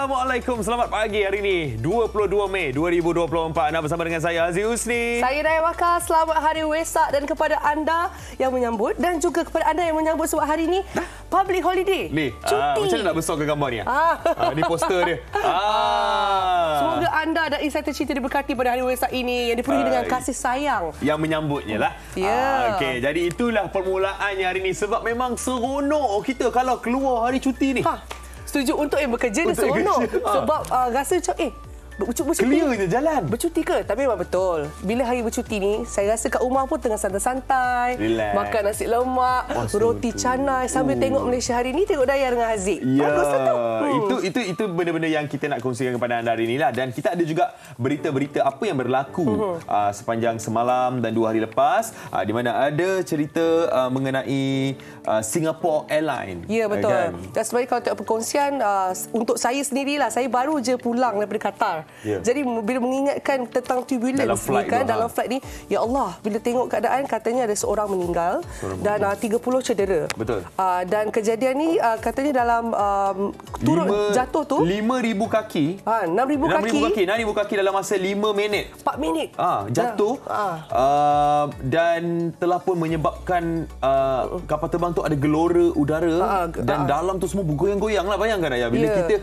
Assalamualaikum. Selamat pagi hari ini. 22 Mei 2024. Anda bersama dengan saya, Aziz Husni. Saya, Daya Wakar. Selamat hari Wesak dan kepada anda yang menyambut dan juga kepada anda yang menyambut sebab hari ini public holiday. Ni, ah, Cuti. Uh, macam nak besok ke gambar ni? Ah. Uh, ah, ini poster dia. Ah. ah. Semoga anda dan insider cerita diberkati pada hari Wesak ini yang dipenuhi uh, dengan kasih sayang. Yang menyambutnya lah. Ya. Yeah. Uh, okay. Jadi itulah permulaannya hari ini sebab memang seronok kita kalau keluar hari cuti ni. Ha setuju untuk eh bekerja untuk dia seronok kerja. Ah. sebab uh, rasa macam eh bercuti clear je jalan bercuti ke tapi memang betul bila hari bercuti ni saya rasa kat rumah pun tengah santai-santai makan nasi lemak oh, roti so canai tu. sambil Ooh. tengok Malaysia hari ni tengok Dayang dengan Haziq yeah. bagus lah tu hmm. itu itu itu benda-benda yang kita nak kongsikan kepada anda hari lah dan kita ada juga berita-berita apa yang berlaku uh-huh. uh, sepanjang semalam dan dua hari lepas uh, di mana ada cerita uh, mengenai Uh, Singapore Airlines. Ya, betul. Eh, Again. Dan sebenarnya kalau tengok perkongsian, uh, untuk saya sendiri lah, saya baru je pulang daripada Qatar. Ya. Jadi, bila mengingatkan tentang turbulence dalam flight, kan, ha. dalam flight ni, ya Allah, bila tengok keadaan, katanya ada seorang meninggal seorang dan uh, 30 cedera. Betul. Uh, dan kejadian ni, uh, katanya dalam um, turun, lima, jatuh tu. 5,000 kaki. Ha, 6,000 kaki. 6,000 kaki. 6,000 kaki, kaki dalam masa 5 minit. 4 minit. Ha, jatuh. Ya, ha. Uh, dan telah pun menyebabkan uh, kapal terbang tu ada gelora udara ha, ha. dan ah. dalam tu semua buku yang goyang lah bayangkan ayah bila yeah. kita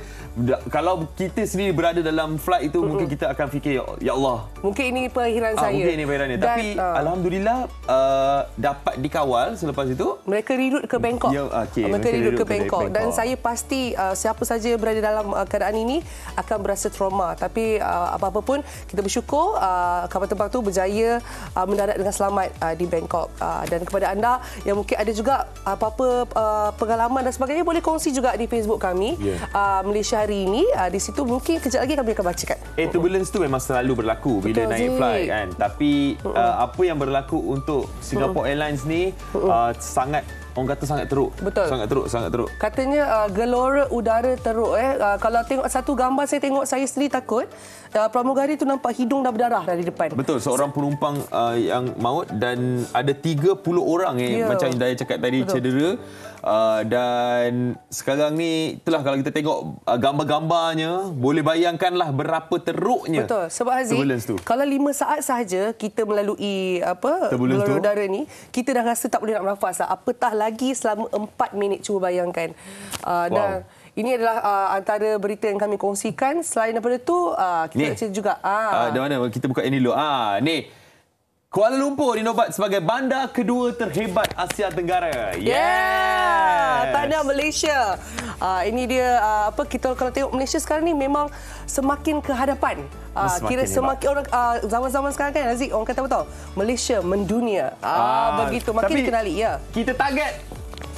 kalau kita sendiri berada dalam flight itu uh-huh. mungkin kita akan fikir ya, ya Allah mungkin ini perakhiran ha, saya mungkin ini perakhiran dia tapi ha. Alhamdulillah uh, dapat dikawal selepas itu mereka rirut ke Bangkok ya, okay. mereka, mereka rirut ke, ke Bangkok. Bangkok dan saya pasti uh, siapa saja berada dalam uh, keadaan ini akan berasa trauma tapi uh, apa-apa pun kita bersyukur uh, kapal terbang tu berjaya uh, mendarat dengan selamat uh, di Bangkok uh, dan kepada anda yang mungkin ada juga apa-apa uh, pengalaman dan sebagainya boleh kongsi juga di Facebook kami yeah. uh, Malaysia hari ini uh, di situ mungkin kejap lagi kami akan bacakan. Eh, turbulence tu memang selalu berlaku bila Betul, naik flight kan. Tapi uh, apa yang berlaku untuk Singapore uh-uh. Airlines ni uh, sangat orang kata sangat teruk. Betul. Sangat teruk, sangat teruk. Katanya uh, gelora udara teruk eh. Uh, kalau tengok satu gambar saya tengok saya sendiri takut. Uh, pramugari tu nampak hidung dah berdarah dari depan. Betul, seorang penumpang uh, yang maut dan ada 30 orang eh yeah. macam yang Daya cakap tadi Betul. cedera. Uh, dan sekarang ni itulah kalau kita tengok uh, gambar-gambarnya boleh bayangkanlah berapa teruknya betul sebab Aziz kalau 5 saat sahaja kita melalui apa melalui udara ni kita dah rasa tak boleh nak bernafas lah. apatah lagi selama 4 minit cuba bayangkan uh, wow. dan ini adalah uh, antara berita yang kami kongsikan selain daripada tu uh, kita cerita juga ah uh, uh, mana kita buka ini dulu ah uh, ni Kuala Lumpur dinobat sebagai bandar kedua terhebat Asia Tenggara. Ya, yes. Yeah, tanya Malaysia. Uh, ini dia uh, apa kita kalau tengok Malaysia sekarang ni memang semakin ke hadapan. Uh, ah, kira semakin orang uh, zaman-zaman sekarang kan Aziz orang kata betul. Malaysia mendunia. Ah uh, uh, begitu makin tapi dikenali ya. Kita target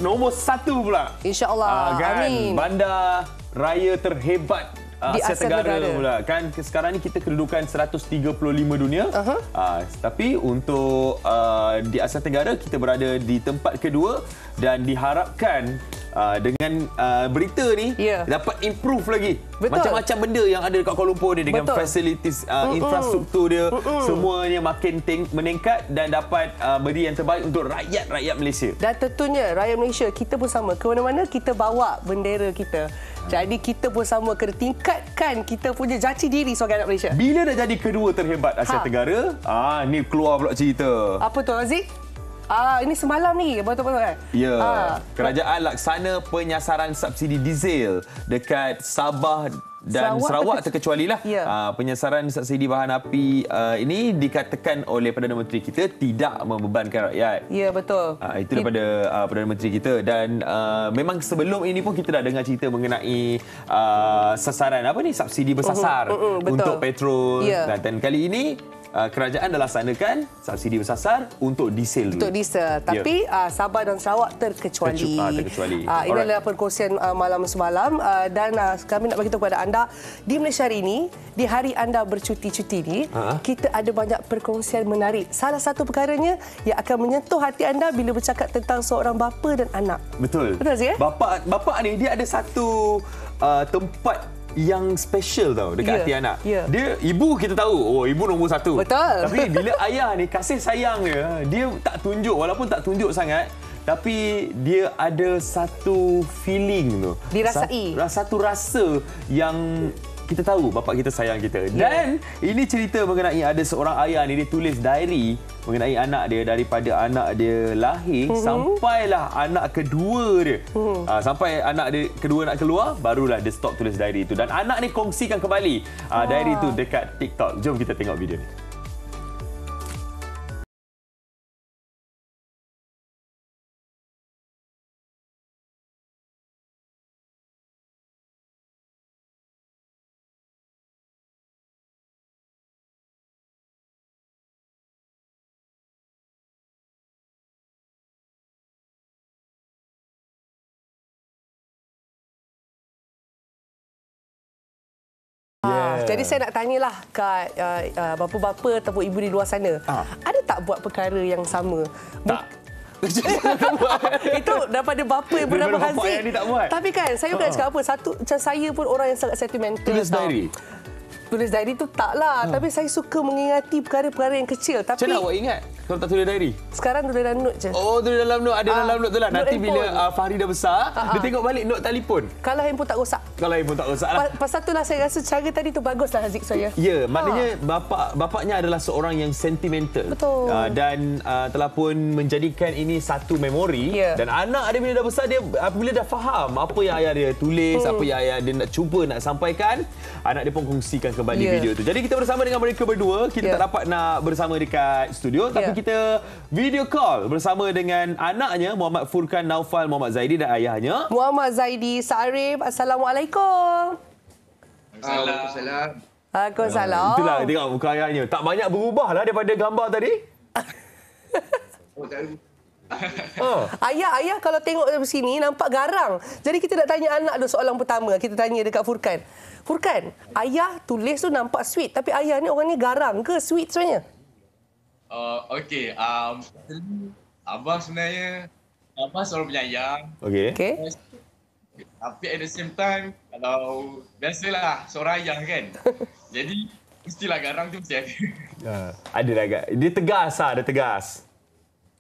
nombor satu pula. Insya-Allah. Uh, kan? Amin. Bandar raya terhebat uh, Asia, Asia Tenggara, Tenggara pula. Kan sekarang ni kita kedudukan 135 dunia. Uh-huh. Uh, tapi untuk uh, di Asia Tenggara kita berada di tempat kedua dan diharapkan uh, dengan uh, berita ni yeah. dapat improve lagi macam-macam benda yang ada dekat Kuala Lumpur ni dengan Betul. facilities uh, infrastruktur dia Mm-mm. semuanya makin ting- meningkat dan dapat uh, beri yang terbaik untuk rakyat-rakyat Malaysia dan tentunya rakyat Malaysia kita pun sama ke mana-mana kita bawa bendera kita jadi kita pun sama kena tingkatkan kita punya jati diri sebagai anak Malaysia. Bila dah jadi kedua terhebat Asia ha. Tenggara, ah ni keluar pula cerita. Apa tu Aziz? Ah ini semalam ni betul-betul kan? Ya. Ah. Kerajaan laksana penyasaran subsidi diesel dekat Sabah dan Sarawak, Sarawak lah ya. Ah, penyasaran subsidi bahan api ah, ini dikatakan oleh Perdana Menteri kita tidak membebankan rakyat. Ya betul. itu daripada Perdana Menteri kita dan memang sebelum ini pun kita dah dengar cerita mengenai sasaran apa ni subsidi mhm, bersasar uh-huh. Uh-huh. untuk petrol ya. dan kali ini Ah, kerajaan dah laksanakan subsidi bersasar untuk diesel untuk dulu. diesel ya. tapi yeah. uh, Sabah dan Sarawak terkecuali, ah, terkecuali. Uh, ah, ini adalah perkongsian uh, malam semalam uh, dan uh, kami nak beritahu kepada anda di Malaysia hari ini di hari anda bercuti-cuti ini uh-huh. kita ada banyak perkongsian menarik salah satu perkaranya yang akan menyentuh hati anda bila bercakap tentang seorang bapa dan anak betul betul ya? bapa bapa ni dia ada satu uh, tempat yang special tau dekat yeah. hati anak. Yeah. Dia ibu kita tahu, oh ibu nombor satu. Betul. Tapi bila ayah ni kasih sayang dia, dia tak tunjuk walaupun tak tunjuk sangat tapi dia ada satu feeling tu. Dirasai. Satu, satu rasa yang kita tahu bapa kita sayang kita. Ya. Dan ini cerita mengenai ada seorang ayah ni dia tulis diary mengenai anak dia daripada anak dia lahir mm-hmm. sampailah anak kedua dia. Mm-hmm. Aa, ah, sampai anak dia kedua nak keluar barulah dia stop tulis diary itu dan anak ni kongsikan kembali aa, ah, diary tu dekat TikTok. Jom kita tengok video ni. Jadi saya nak tanyalah kat uh, uh, bapa-bapa ataupun ibu di luar sana. Ha. Ada tak buat perkara yang sama? Tak. itu daripada bapa yang bernama Haziq. Tapi kan, saya bukan uh. cakap apa. Satu, macam saya pun orang yang sangat sentimental. Tulis diary? Tulis diary itu taklah. Uh. Ah. Tapi saya suka mengingati perkara-perkara yang kecil. Tapi, Macam mana awak ingat? Kalau tak tulis diary? Sekarang tulis dalam note je. Oh, tulis dalam note. Ada ah, dalam note tu lah. Nanti bila uh, Fahri dah besar, Aha. Ah. dia tengok balik note telefon. Kalau handphone tak rosak. Kalau handphone tak rosak lah. Pa pasal itulah saya rasa cara tadi tu bagus lah Haziq saya. Ya, maknanya ha. Ah. bapa, bapaknya adalah seorang yang sentimental. Betul. Uh, dan uh, telah pun menjadikan ini satu memori. Ya. Dan anak dia bila dah besar, dia apabila dah faham apa yang ayah dia tulis, hmm. apa yang ayah dia nak cuba nak sampaikan, anak dia pun kongsikan kembali ya. video tu. Jadi kita bersama dengan mereka berdua. Kita ya. tak dapat nak bersama dekat studio. Tapi ya kita video call bersama dengan anaknya Muhammad Furkan Naufal Muhammad Zaidi dan ayahnya Muhammad Zaidi Sarif Assalamualaikum Assalamualaikum Aku salah. Ah, uh, itulah tengok muka ayahnya. Tak banyak berubahlah daripada gambar tadi. oh. Ha. Ayah, ayah kalau tengok dari sini nampak garang. Jadi kita nak tanya anak dulu soalan pertama. Kita tanya dekat Furkan. Furkan, ayah tulis tu nampak sweet. Tapi ayah ni orang ni garang ke sweet sebenarnya? Oh, okay. Um, abang sebenarnya, Abang selalu penyayang. Okay. okay. Tapi at the same time, kalau biasalah seorang ayah kan. Jadi, mestilah garang tu mesti ada. uh, ada lah. Gar- dia tegas lah, dia tegas.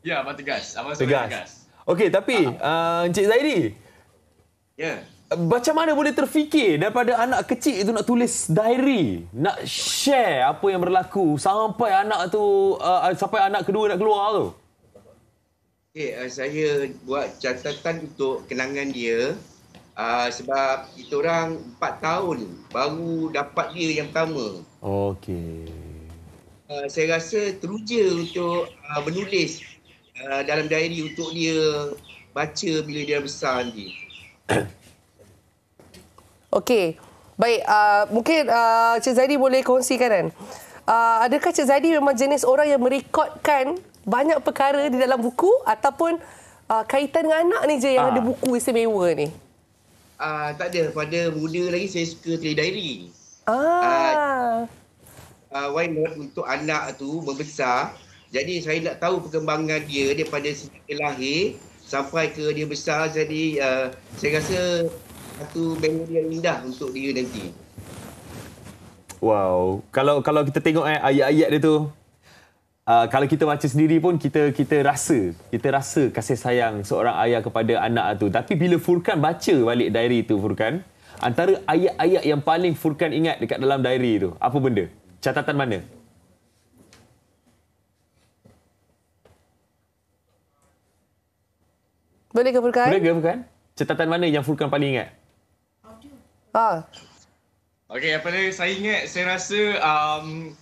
Ya, yeah, Abang tegas. Abang tegas. tegas. Okay, tapi ah. uh, Encik Zaidi. Ya. Yeah macam mana boleh terfikir daripada anak kecil itu nak tulis diary, nak share apa yang berlaku sampai anak tu uh, uh sampai anak kedua nak keluar tu? Okay, uh, saya buat catatan untuk kenangan dia uh, sebab kita orang 4 tahun baru dapat dia yang pertama. Okay. Uh, saya rasa teruja untuk uh, menulis uh, dalam diary untuk dia baca bila dia besar nanti. Okey. Baik, uh, mungkin uh, Cik Zaidi boleh kongsikan kan? Uh, adakah Cik Zaidi memang jenis orang yang merekodkan banyak perkara di dalam buku ataupun uh, kaitan dengan anak ni je yang ha. ada ah. buku istimewa ni? Uh, tak ada. Pada muda lagi saya suka tulis diary. Ah. Uh, uh, why not untuk anak tu membesar. Jadi saya nak tahu perkembangan dia daripada sejak lahir sampai ke dia besar. Jadi uh, saya rasa satu memory yang indah untuk dia nanti. Wow. Kalau kalau kita tengok eh, ayat-ayat dia tu, uh, kalau kita baca sendiri pun kita kita rasa, kita rasa kasih sayang seorang ayah kepada anak tu. Tapi bila Furkan baca balik diary tu Furkan, antara ayat-ayat yang paling Furkan ingat dekat dalam diary tu, apa benda? Catatan mana? Boleh ke Furkan? Boleh ke Furkan? Catatan mana yang Furkan paling ingat? Ha. Okey, apa ni saya ingat, saya rasa um,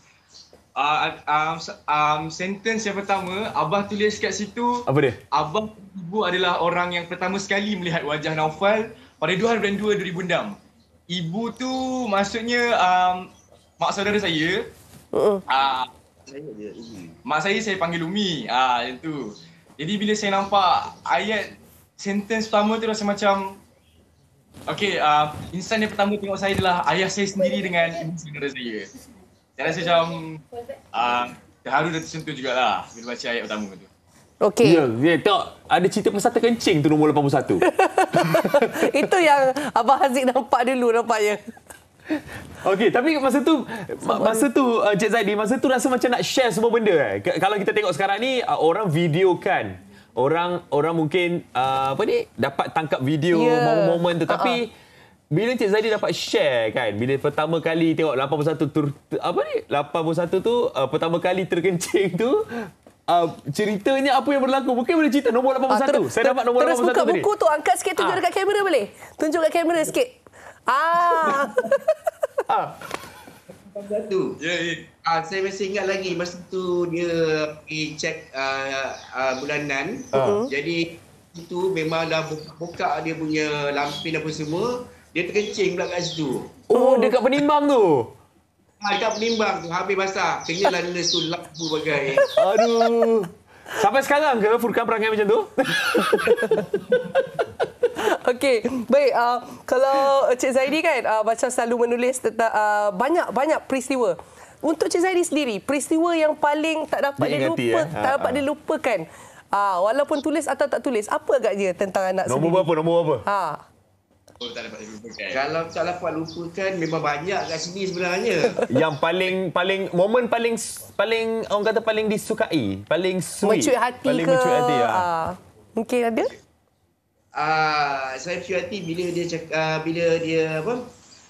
uh, um, um, sentence yang pertama, Abah tulis kat situ. Apa dia? Abah ibu adalah orang yang pertama sekali melihat wajah Naufal pada hari 2002 2006. Ibu tu maksudnya um, mak saudara saya. Uh. Uh, mak saya saya panggil Umi. Ah, uh, itu. Jadi bila saya nampak ayat sentence pertama tu rasa macam Okay, uh, insan yang pertama tengok saya adalah ayah saya sendiri dengan ibu saudara saya. Saya rasa macam uh, terharu uh, dan tersentuh juga lah bila baca ayat pertama tu. Okey. Ya, yeah, yeah, tak ada cerita pasal kencing tu nombor 81. Itu yang Abang Haziq nampak dulu nampaknya. Okey, tapi masa tu masa tu uh, Cik Zaidi masa tu rasa macam nak share semua benda eh. kalau kita tengok sekarang ni uh, orang video kan orang orang mungkin uh, apa ni dapat tangkap video yeah. moment-moment tu tapi uh-uh. Bila Cik Zadi dapat share kan bila pertama kali tengok 81 tur, apa ni 81 tu uh, pertama kali terkencing tu uh, ceritanya apa yang berlaku mungkin boleh cerita nombor 81 ah, uh, saya dapat nombor terus 81 terus buka buku tu angkat sikit tunjuk uh. dekat kamera boleh tunjuk dekat kamera sikit ah uh. Pada tu. Ya, ya. Yeah. saya masih ingat lagi masa tu dia pergi cek uh, ah, uh, ah, bulanan. Uh. Jadi itu memang dah buka dia punya lampin apa semua. Dia terkencing pula kat situ. Oh, oh. dekat penimbang tu? Ha, dekat penimbang tu. Habis basah. Kenyalah nurse tu lampu bagai. Aduh. Sampai sekarang ke Furkan perangai macam tu? Okey, baik. Uh, kalau Cik Zaidi kan uh, macam selalu menulis banyak-banyak uh, peristiwa. Untuk Cik Zaidi sendiri, peristiwa yang paling tak dapat dia lupa, ya? tak dapat ah, dia uh, walaupun tulis atau tak tulis, apa agaknya tentang anak nombor sendiri? Nombor berapa? Nombor berapa? Ha. Oh, kalau tak dapat lupakan memang banyak kat sini sebenarnya. Yang paling paling momen paling paling orang kata paling disukai, paling sweet. Mencuit hati paling ke? mencuit hati ah. Ya. mungkin ada? Ah, saya puas hati bila dia cek, uh, ah, bila dia apa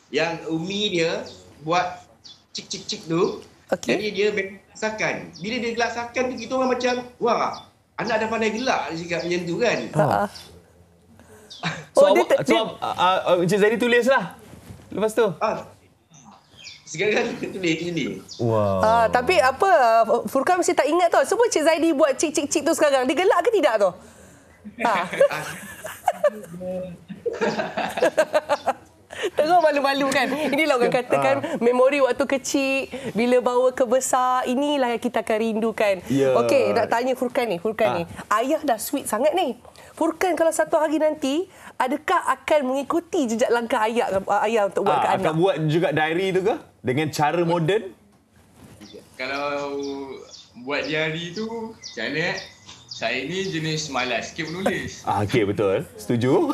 yang Umi dia buat cik cik cik tu. Okay. Jadi dia gelasakan. Bila dia gelasakan tu kita orang macam wah anak ada pandai gelak cakap macam tu kan. Ha. so, ha. oh, so, dia, so, dia, uh, Encik Zaini tulislah. Lepas tu. Uh, sekarang tu boleh sini. Wow. Ah, tapi apa Furkan mesti tak ingat tau. Semua Cik Zaidi buat cik cik cik tu sekarang. Dia gelak ke tidak tu? Ha. Tengok malu-malu kan. Inilah orang ya. katakan uh. memori waktu kecil bila bawa ke besar inilah yang kita akan rindukan. Yeah. Okey, nak tanya Furkan ni, Furkan uh. ni. Ah. Ayah dah sweet sangat ni. Furkan kalau satu hari nanti adakah akan mengikuti jejak langkah ayah eh, ayah untuk buat uh, ke anak? Akan buat juga diary tu ke dengan cara moden? Kalau buat diary tu, macam mana eh? Saya ni jenis malas sikit menulis. Ah, okay, betul. Setuju.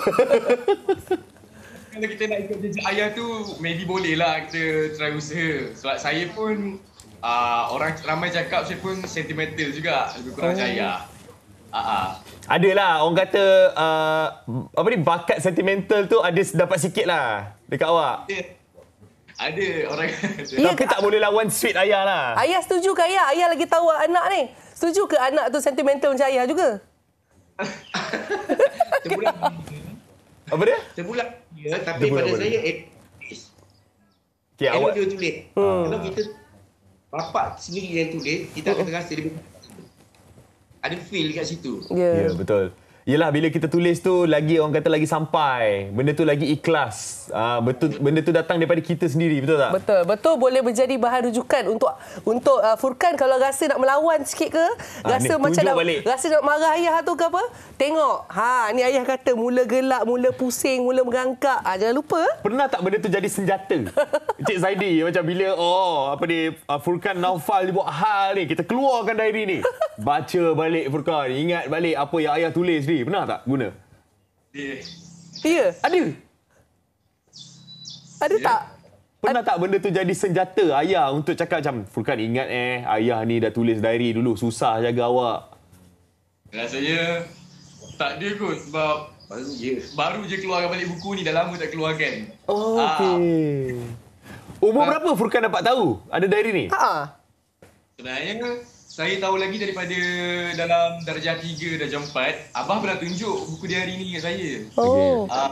Kalau kita nak ikut jejak ayah tu, maybe boleh lah kita try usaha. Sebab saya pun, uh, orang ramai cakap saya pun sentimental juga. Lebih kurang macam oh. ayah. Uh-huh. Adalah orang kata uh, apa ni bakat sentimental tu ada dapat sikit lah dekat awak. Ada, ada orang kata. Tapi tak boleh lawan sweet ayah lah. Ayah setuju ke ayah? Ayah lagi tahu anak ni setuju ke anak tu sentimental macam ayah juga? Cebulan. Apa dia? Cebulan. Ya, tapi Cepulang pada saya Okay, awak. dia tulis. Hmm. Ah. Kalau kita bapak sendiri yang tulis, kita akan rasa lebih ada feel kat situ. Ya, yeah. yeah, betul. Yelah bila kita tulis tu lagi orang kata lagi sampai. Benda tu lagi ikhlas. Uh, betul benda tu datang daripada kita sendiri betul tak? Betul. Betul boleh menjadi bahan rujukan untuk untuk uh, Furkan kalau rasa nak melawan sikit ke, ha, rasa ni, macam nak balik. rasa nak marah ayah tu ke apa? Tengok. Ha ni ayah kata mula gelak, mula pusing, mula merangkak. Ha, jangan lupa. Pernah tak benda tu jadi senjata? Cik Zaidi macam bila oh apa ni uh, Furkan Naufal dibuat hal ni, kita keluarkan diary ni. Baca balik Furkan, ingat balik apa yang ayah tulis sendiri pernah tak guna? Ya. Yeah. Ya, yeah, ada. Ada ya. tak? Pernah tak benda tu jadi senjata ayah untuk cakap macam Furkan ingat eh ayah ni dah tulis diary dulu susah jaga awak. Rasanya tak dia kot sebab baru je baru je keluarkan balik buku ni dah lama tak keluarkan. Oh ah. okey. Umur ha. berapa Furkan dapat tahu ada diary ni? Ha. Sebenarnya saya tahu lagi daripada dalam darjah tiga, darjah empat, abah pernah tunjuk buku dia hari ni dengan saya oh. okey uh,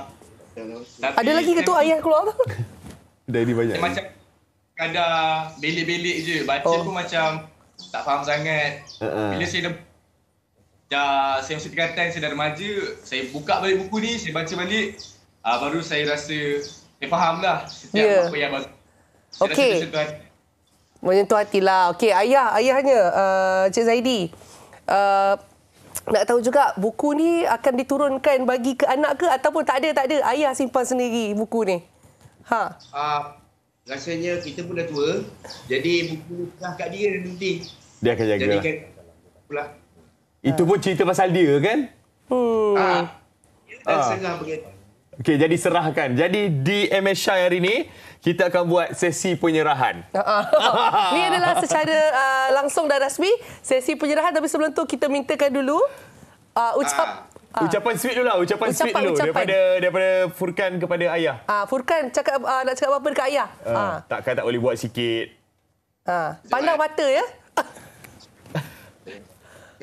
ada lagi ke tu ayah keluar tu dah ini banyak macam kadar belik-belik je baca oh. pun macam tak faham sangat uh-uh. bila saya dah dah saya masih tingkatan saya dah remaja saya buka balik buku ni saya baca balik uh, baru saya rasa saya faham lah setiap yeah. apa yang baru okey menyentuh hatilah. Okey, ayah, ayahnya uh, Cik Zaidi. Uh, nak tahu juga buku ni akan diturunkan bagi ke anak ke ataupun tak ada tak ada ayah simpan sendiri buku ni. Ha. Uh, rasanya kita pun dah tua. Jadi buku dah kat dia nanti. Dia akan jaga. Jadi pula. Itu pun cerita pasal dia kan? Hmm. Ah. Uh, uh. Okey, jadi serahkan. Jadi di MSI hari ini kita akan buat sesi penyerahan. Ini uh-uh. adalah secara uh, langsung dan rasmi sesi penyerahan tapi sebelum tu kita mintakan dulu uh, ucap uh. Uh, ucapan sweet dulu lah, ucapan, ucapan sweet dulu ucapan. daripada daripada Furkan kepada ayah. uh, Furkan cakap uh, nak cakap apa dekat ayah? Uh, uh. takkan tak boleh buat sikit. Uh, pandang mata ya.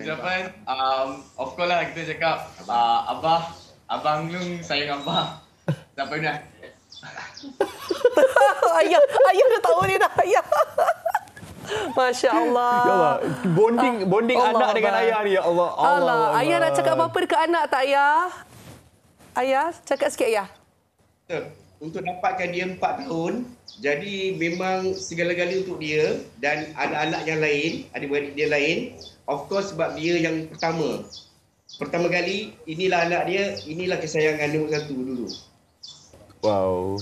ucapan um of course lah kita cakap uh, abah abang lu sayang abah. Tak pernah ayah, ayah dah tahu ni dah ayah. Masya Allah. Ya Allah. Bonding, ah, bonding Allah anak dengan Allah. ayah ni. Ya Allah. Allah, Allah. Allah. Ayah nak cakap apa-apa ke anak tak, Ayah? Ayah, cakap sikit, Ayah. Untuk dapatkan dia empat tahun, jadi memang segala-gala untuk dia dan anak-anak yang lain, adik-adik dia lain, of course sebab dia yang pertama. Pertama kali, inilah anak dia, inilah kesayangan nombor satu dulu. Wow.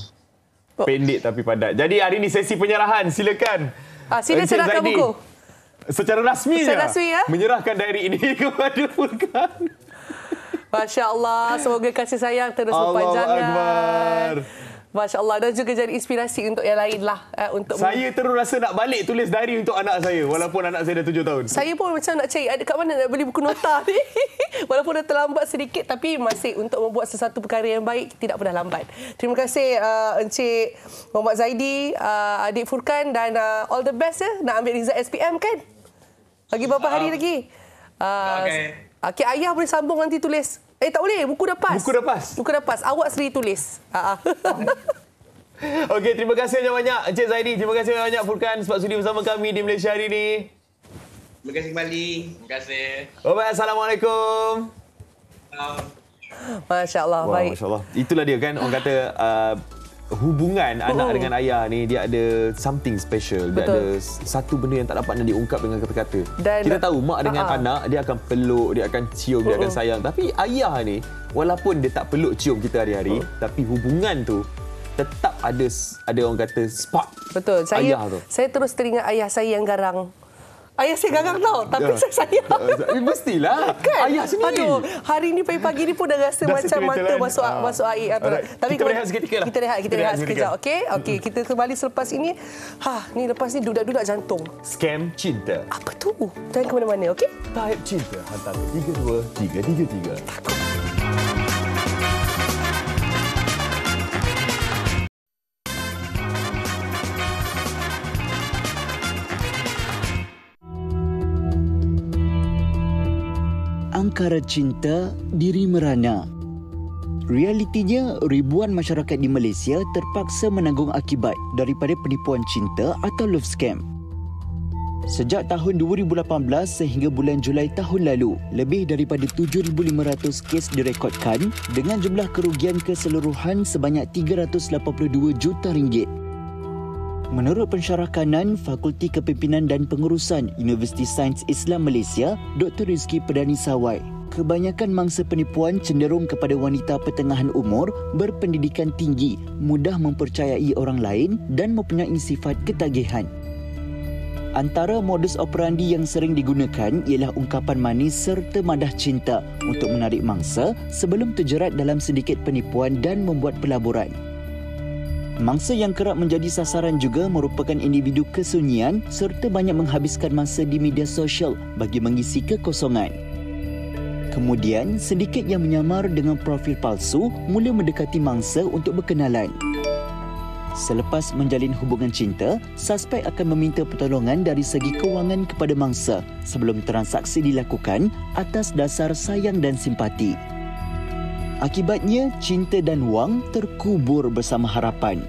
Oh. Pendek tapi padat. Jadi hari ini sesi penyerahan. Silakan. Ah, sila Encik serahkan Zaini. buku. Secara rasmi Secara rasmi ya. Menyerahkan diary ini kepada Fulkan. Masya Allah. Semoga kasih sayang terus berpanjangan. Allah Akbar. Masya Allah dan juga jadi inspirasi untuk yang lain lah eh, untuk saya terus rasa nak balik tulis dari untuk anak saya walaupun anak saya dah tujuh tahun saya pun macam nak cari ada mana nak beli buku nota ni walaupun dah terlambat sedikit tapi masih untuk membuat sesuatu perkara yang baik tidak pernah lambat terima kasih uh, Encik Muhammad Zaidi uh, Adik Furkan dan uh, all the best ya eh? nak ambil result SPM kan lagi berapa hari lagi uh, okay. Okay, ayah boleh sambung nanti tulis Eh tak boleh, buku dah pas. Buku dah pas. Buku dah pas. Awak sendiri tulis. Ah, ah. Okey, terima kasih banyak-banyak Encik Zaidi. Terima kasih banyak-banyak Furkan sebab sudi bersama kami di Malaysia hari ini. Terima kasih kembali. Terima kasih. Oh, Bye-bye. Assalamualaikum. Um. Masya Allah. Wow, baik. Masya Allah. Itulah dia kan orang kata uh, hubungan oh. anak dengan ayah ni dia ada something special Betul. dia ada satu benda yang tak dapat nak diungkap dengan kata-kata kita tahu mak dengan uh-uh. anak dia akan peluk dia akan cium oh. dia akan oh, oh. sayang tapi ayah ni walaupun dia tak peluk cium kita hari-hari oh. tapi hubungan tu tetap ada ada orang kata spark betul saya ayah tu. saya terus teringat ayah saya yang garang Ayah saya garang tau. Tapi ya. saya sayang. Eh, eh, mestilah. Kan? Ayah sendiri. Aduh, hari ni pagi-pagi ni pun dah rasa dah macam mata kan? masuk, uh. masuk air. Atau, Alright. tapi kita rehat seketika lah. Kita rehat, kita, kita rehat, rehat sekejap. Okey, okay, kita kembali selepas ini. Ha, ni lepas ni dudak-dudak jantung. Scam cinta. Apa tu? Jangan ke mana-mana, okey? Taib cinta. Hantar 32333. Takut. perkara cinta diri merana. Realitinya, ribuan masyarakat di Malaysia terpaksa menanggung akibat daripada penipuan cinta atau love scam. Sejak tahun 2018 sehingga bulan Julai tahun lalu, lebih daripada 7,500 kes direkodkan dengan jumlah kerugian keseluruhan sebanyak 382 juta ringgit. Menurut pensyarah kanan Fakulti Kepimpinan dan Pengurusan Universiti Sains Islam Malaysia, Dr. Rizki Perdani Sawai, kebanyakan mangsa penipuan cenderung kepada wanita pertengahan umur berpendidikan tinggi, mudah mempercayai orang lain dan mempunyai sifat ketagihan. Antara modus operandi yang sering digunakan ialah ungkapan manis serta madah cinta untuk menarik mangsa sebelum terjerat dalam sedikit penipuan dan membuat pelaburan. Mangsa yang kerap menjadi sasaran juga merupakan individu kesunyian serta banyak menghabiskan masa di media sosial bagi mengisi kekosongan. Kemudian, sedikit yang menyamar dengan profil palsu mula mendekati mangsa untuk berkenalan. Selepas menjalin hubungan cinta, suspek akan meminta pertolongan dari segi kewangan kepada mangsa sebelum transaksi dilakukan atas dasar sayang dan simpati. Akibatnya, cinta dan wang terkubur bersama harapan.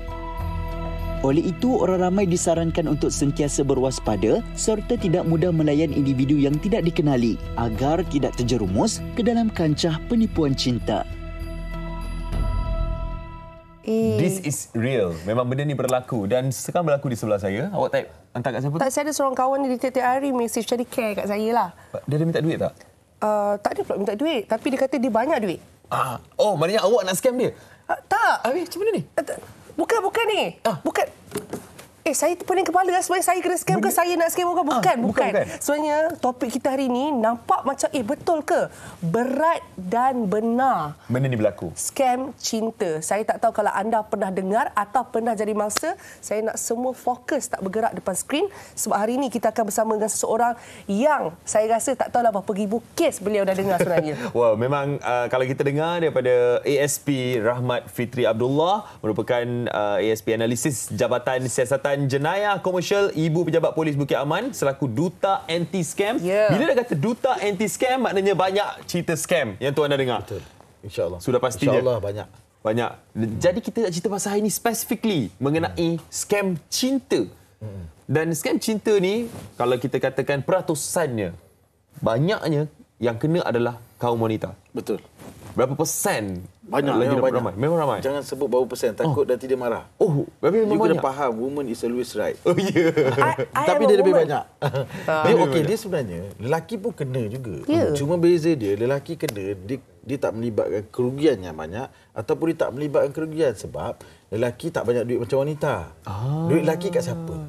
Oleh itu, orang ramai disarankan untuk sentiasa berwaspada serta tidak mudah melayan individu yang tidak dikenali agar tidak terjerumus ke dalam kancah penipuan cinta. Eh. This is real. Memang benda ni berlaku dan sekarang berlaku di sebelah saya. Awak tak hantar kat siapa? Tak, saya ada seorang kawan di tiap hari mesej cari care kat saya lah. Dia ada minta duit tak? Uh, tak ada pula minta duit. Tapi dia kata dia banyak duit. Ah, oh, maknanya awak nak scam dia? Ah, tak. Abi, macam mana ni? Eh, bukan, bukan ni. Ah. Bukan. Eh saya pening kepala lah sebenarnya saya kena scam ke saya nak scam orang ah, bukan, ah, bukan bukan. Sebenarnya topik kita hari ini nampak macam eh betul ke berat dan benar. Benda ni berlaku. Scam cinta. Saya tak tahu kalau anda pernah dengar atau pernah jadi mangsa. Saya nak semua fokus tak bergerak depan skrin sebab hari ini kita akan bersama dengan seseorang yang saya rasa tak tahu lah berapa ribu kes beliau dah dengar sebenarnya. Wah, wow, memang uh, kalau kita dengar daripada ASP Rahmat Fitri Abdullah merupakan uh, ASP analisis Jabatan Siasatan dan jenayah komersial ibu pejabat polis Bukit Aman selaku duta anti scam. Yeah. Bila dah kata duta anti scam maknanya banyak cerita scam yang tuan dah dengar. Betul. Insya-Allah. Sudah pasti Insya-Allah banyak. Banyak. Hmm. Jadi kita nak cerita pasal hari ini specifically mengenai hmm. scam cinta. Hmm. Dan scam cinta ni kalau kita katakan peratusannya banyaknya yang kena adalah kaum wanita. Betul. Berapa persen? Banyak, lagi memang banyak. Ramai. Memang ramai. Jangan sebut berapa persen, takut oh. nanti dia marah. Oh, tapi memang you banyak. You kena faham, woman is always right. Oh, ya. Yeah. tapi dia lebih banyak. Uh. Dia, okay, dia sebenarnya, lelaki pun kena juga. Yeah. Cuma beza dia, lelaki kena, dia, dia tak melibatkan kerugian yang banyak ataupun dia tak melibatkan kerugian sebab lelaki tak banyak duit macam wanita. Ah. Duit lelaki kat siapa?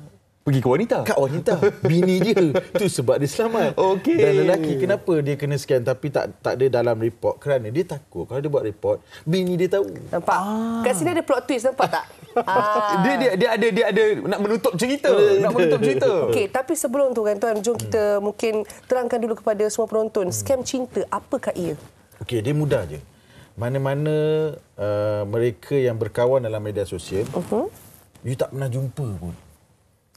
pergi ke wanita. Kat wanita. Bini dia. tu sebab dia selamat. Okay. Dan lelaki kenapa dia kena scan tapi tak tak ada dalam report kerana dia takut kalau dia buat report bini dia tahu. Nampak. Ah. Kat sini ada plot twist nampak tak? ah. Dia dia dia ada dia ada nak menutup cerita. nak menutup cerita. Okey, tapi sebelum tu kan tuan jom hmm. kita hmm. mungkin terangkan dulu kepada semua penonton hmm. scam cinta apa apakah ia? Okey, dia mudah je. Mana-mana uh, mereka yang berkawan dalam media sosial. Uh-huh. You tak pernah jumpa pun.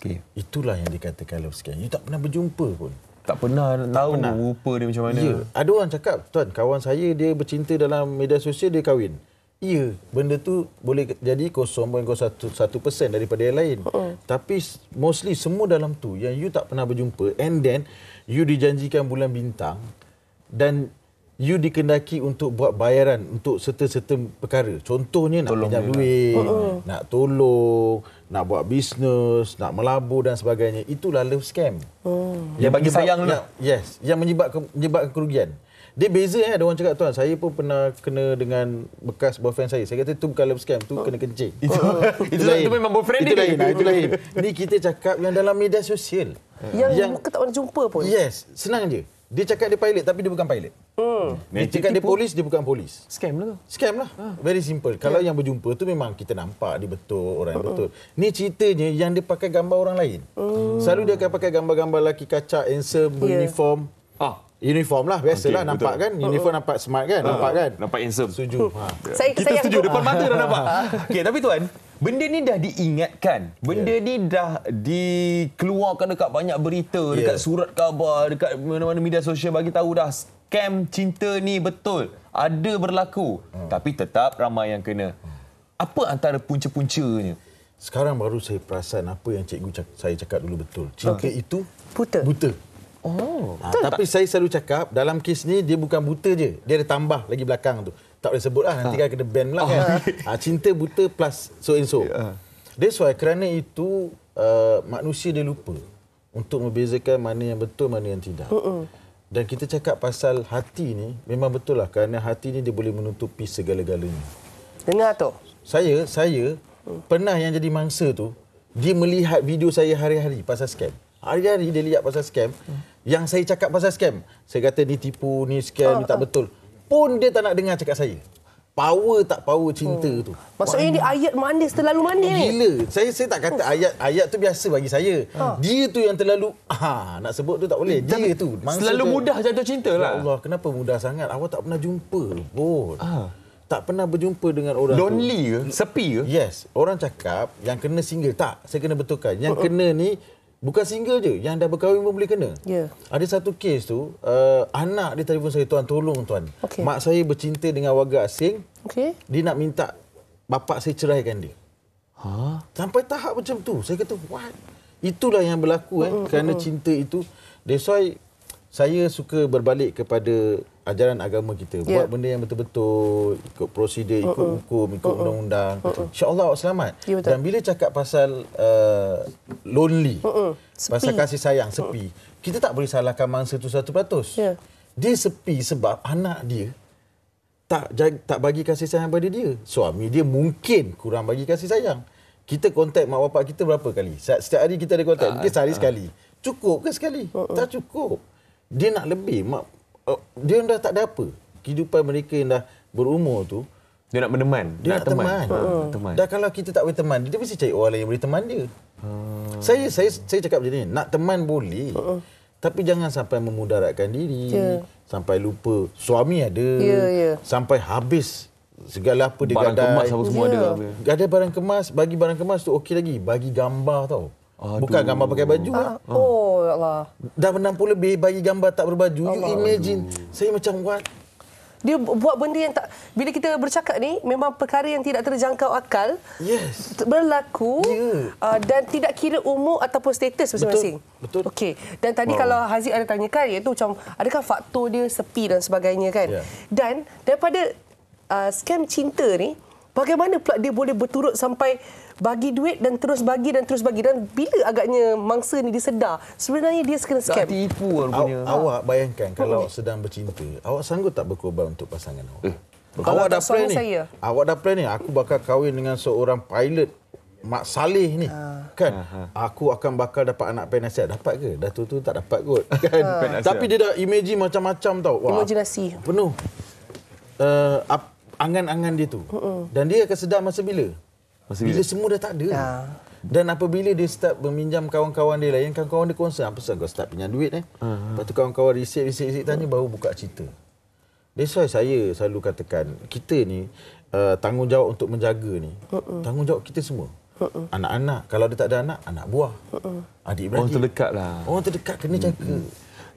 Okay. Itulah yang dikatakan love scam. You tak pernah berjumpa pun. Tak pernah tak tahu pernah. rupa dia macam mana. Ya. Ada orang cakap, tuan, kawan saya dia bercinta dalam media sosial, dia kahwin. Ya, benda tu boleh jadi 0.01% daripada yang lain. Oh. Tapi mostly semua dalam tu yang you tak pernah berjumpa and then you dijanjikan bulan bintang dan you dikendaki untuk buat bayaran untuk serta-serta perkara. Contohnya nak tolong pinjam lah. duit, lah. nak tolong, nak buat bisnes, nak melabur dan sebagainya. Itulah love scam. Oh. Yang bagi sayang lah. Yes, yang menyebabkan, menyebabkan kerugian. Dia beza eh, ada orang cakap tuan, saya pun pernah kena dengan bekas boyfriend saya. Saya kata tu bukan love scam, itu kena kencing. Oh, itu, itu, lain. itu memang boyfriend itu Lain, itu lain. Ini kita cakap yang dalam media sosial. Yang, yang kita tak pernah jumpa pun. Yes, senang je. Dia cakap dia pilot tapi dia bukan pilot. Hmm. Dia cakap dia polis, dia bukan polis. Scam lah tu. Scam lah. Ha. Very simple. Yeah. Kalau yang berjumpa tu memang kita nampak dia betul, orang uh betul. Ni ceritanya yang dia pakai gambar orang lain. Hmm. Selalu dia akan pakai gambar-gambar lelaki kacak, handsome, beruniform. Yeah. Ha. Uniform lah, biasalah okay, nampak kan. Uniform nampak smart kan, uh nampak kan. Nampak handsome. Setuju. Ha. Saya, kita saya setuju, depan mata dah nampak. Okey, tapi tuan, Benda ni dah diingatkan. Benda yeah. ni dah dikeluarkan dekat banyak berita, yeah. dekat surat khabar, dekat mana-mana media sosial bagi tahu dah scam cinta ni betul ada berlaku hmm. tapi tetap ramai yang kena. Hmm. Apa antara punca-puncanya? Sekarang baru saya perasan apa yang cikgu cak- saya cakap dulu betul. Cinta hmm. itu buta. Buta. Oh. Ha, tapi tak? saya selalu cakap dalam kes ni dia bukan buta je. Dia ada tambah lagi belakang tu tak boleh sebut lah. Nanti ha. kan kena ban pula kan. Oh, ha, cinta buta plus so and so. Yeah. That's why kerana itu uh, manusia dia lupa untuk membezakan mana yang betul, mana yang tidak. Uh-uh. Dan kita cakap pasal hati ni, memang betul lah. Kerana hati ni dia boleh menutupi segala-galanya. Dengar tu. Saya, saya hmm. pernah yang jadi mangsa tu, dia melihat video saya hari-hari pasal scam. Hari-hari dia lihat pasal scam. Hmm. Yang saya cakap pasal scam. Saya kata ni tipu, ni scam, oh, ni ah, tak oh. betul pun dia tak nak dengar cakap saya. Power tak power cinta hmm. tu. Maksudnya ni ayat manis terlalu manis. Gila. Saya saya tak kata hmm. ayat ayat tu biasa bagi saya. Ha. Dia tu yang terlalu ha nak sebut tu tak boleh. Dia Tapi tu. Selalu tu, mudah jatuh cinta lah. Ya Allah, kenapa mudah sangat? Awak tak pernah jumpa pun. Ha. Tak pernah berjumpa dengan orang Lonely tu. Lonely ke? Sepi ke? Yes. Orang cakap yang kena single. Tak. Saya kena betulkan. Yang uh-uh. kena ni Bukan single je, yang dah berkahwin pun boleh kena. Yeah. Ada satu kes tu, uh, anak dia telefon saya, Tuan, tolong Tuan. Okay. Mak saya bercinta dengan warga asing. Okay. Dia nak minta bapak saya ceraikan dia. Ha? Sampai tahap macam tu. Saya kata, what? Itulah yang berlaku eh, mm-hmm. kerana cinta itu. That's why saya suka berbalik kepada ajaran agama kita yeah. buat benda yang betul-betul ikut prosedur uh-uh. ikut hukum ikut undang-undang uh-uh. insyaallah awak selamat yeah, ya, dan bila cakap pasal uh, lonely uh-uh. pasal kasih sayang sepi uh-uh. kita tak boleh salahkan mangsa satu 100% yeah. dia sepi sebab anak dia tak tak bagi kasih sayang pada dia suami dia mungkin kurang bagi kasih sayang kita kontak mak bapak kita berapa kali setiap hari kita ada kontak uh-huh. mungkin sehari uh-huh. sekali cukup ke sekali uh-huh. tak cukup dia nak lebih mak uh, dia dah tak ada apa kehidupan mereka yang dah berumur tu dia nak berteman dia nak teman, teman. Uh. Ha, hmm. teman. dah kalau kita tak boleh teman dia mesti cari orang lain yang boleh teman dia uh. saya saya saya cakap macam ni nak teman boleh uh. tapi jangan sampai memudaratkan diri yeah. sampai lupa suami ada yeah, yeah. sampai habis segala apa dia gadai barang kemas apa semua yeah. ada ada barang kemas bagi barang kemas tu okey lagi bagi gambar tau Aduh. Bukan gambar pakai baju lah. oh, ya Allah. Dah menang pun lebih bagi gambar tak berbaju. Allah. You imagine. Aduh. Saya macam, what? Dia buat benda yang tak... Bila kita bercakap ni, memang perkara yang tidak terjangkau akal. Yes. Berlaku. Yeah. Ya. Uh, dan tidak kira umur ataupun status masing-masing. Betul. Betul. Okey. Dan tadi wow. kalau Haziq ada tanyakan, iaitu macam adakah faktor dia sepi dan sebagainya kan. Yeah. Dan daripada uh, ah, skam cinta ni, Bagaimana pula dia boleh berturut sampai bagi duit dan terus bagi dan terus bagi dan bila agaknya mangsa ni disedar sebenarnya dia kena scam. Tak tipu rupanya. Aw, awak bayangkan kalau hmm. sedang bercinta, awak sanggup tak berkorban untuk pasangan awak? Eh. Kalau awak dah plan ni. Saya. Awak dah plan ni aku bakal kahwin dengan seorang pilot Mak Saleh ni uh. kan uh-huh. aku akan bakal dapat anak penasihat dapat ke dah tu tu tak dapat kot kan uh. tapi dia dah imagine macam-macam tau Wah, imaginasi penuh uh, ap, angan-angan dia tu. Mm-mm. Dan dia akan sedar masa bila? Masa bila, bila semua dah tak ada. Yeah. Dan apabila dia start meminjam kawan-kawan dia lain, kawan-kawan dia concern, apa sebab kau start pinjam duit eh? Uh-huh. Lepas tu kawan-kawan risik-risik tanya, baru buka cerita. That's why saya selalu katakan, kita ni uh, tanggungjawab untuk menjaga ni, uh-uh. tanggungjawab kita semua. Uh-uh. Anak-anak, kalau dia tak ada anak, anak buah. Uh-uh. Adik beradik. Orang terdekat lah. Orang terdekat kena jaga.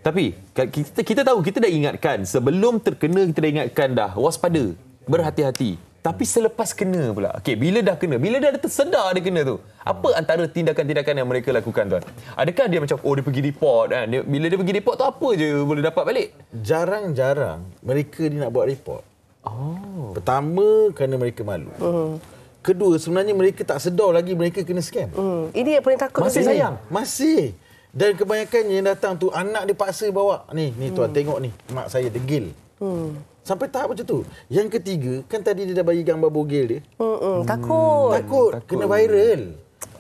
Tapi kita, kita tahu, kita dah ingatkan, sebelum terkena kita dah ingatkan dah, waspada berhati-hati. Tapi selepas kena pula. Okey, bila dah kena? Bila dah tersedar dia kena tu? Apa antara tindakan-tindakan yang mereka lakukan tuan? Adakah dia macam oh dia pergi report kan? Dia, bila dia pergi report tu apa je boleh dapat balik? Jarang-jarang mereka ni nak buat report. Oh. Pertama kerana mereka malu. Uh. Kedua sebenarnya mereka tak sedar lagi mereka kena scam. Uh. Ini yang paling takut masih ini. sayang. Masih. Dan kebanyakan yang datang tu anak dia paksa bawa. Ni ni tuan hmm. tengok ni. Mak saya degil. Hmm. Sampai tahap macam tu. Yang ketiga, kan tadi dia dah bagi gambar bogel dia. Hmm. Takut. takut. Takut. Kena viral.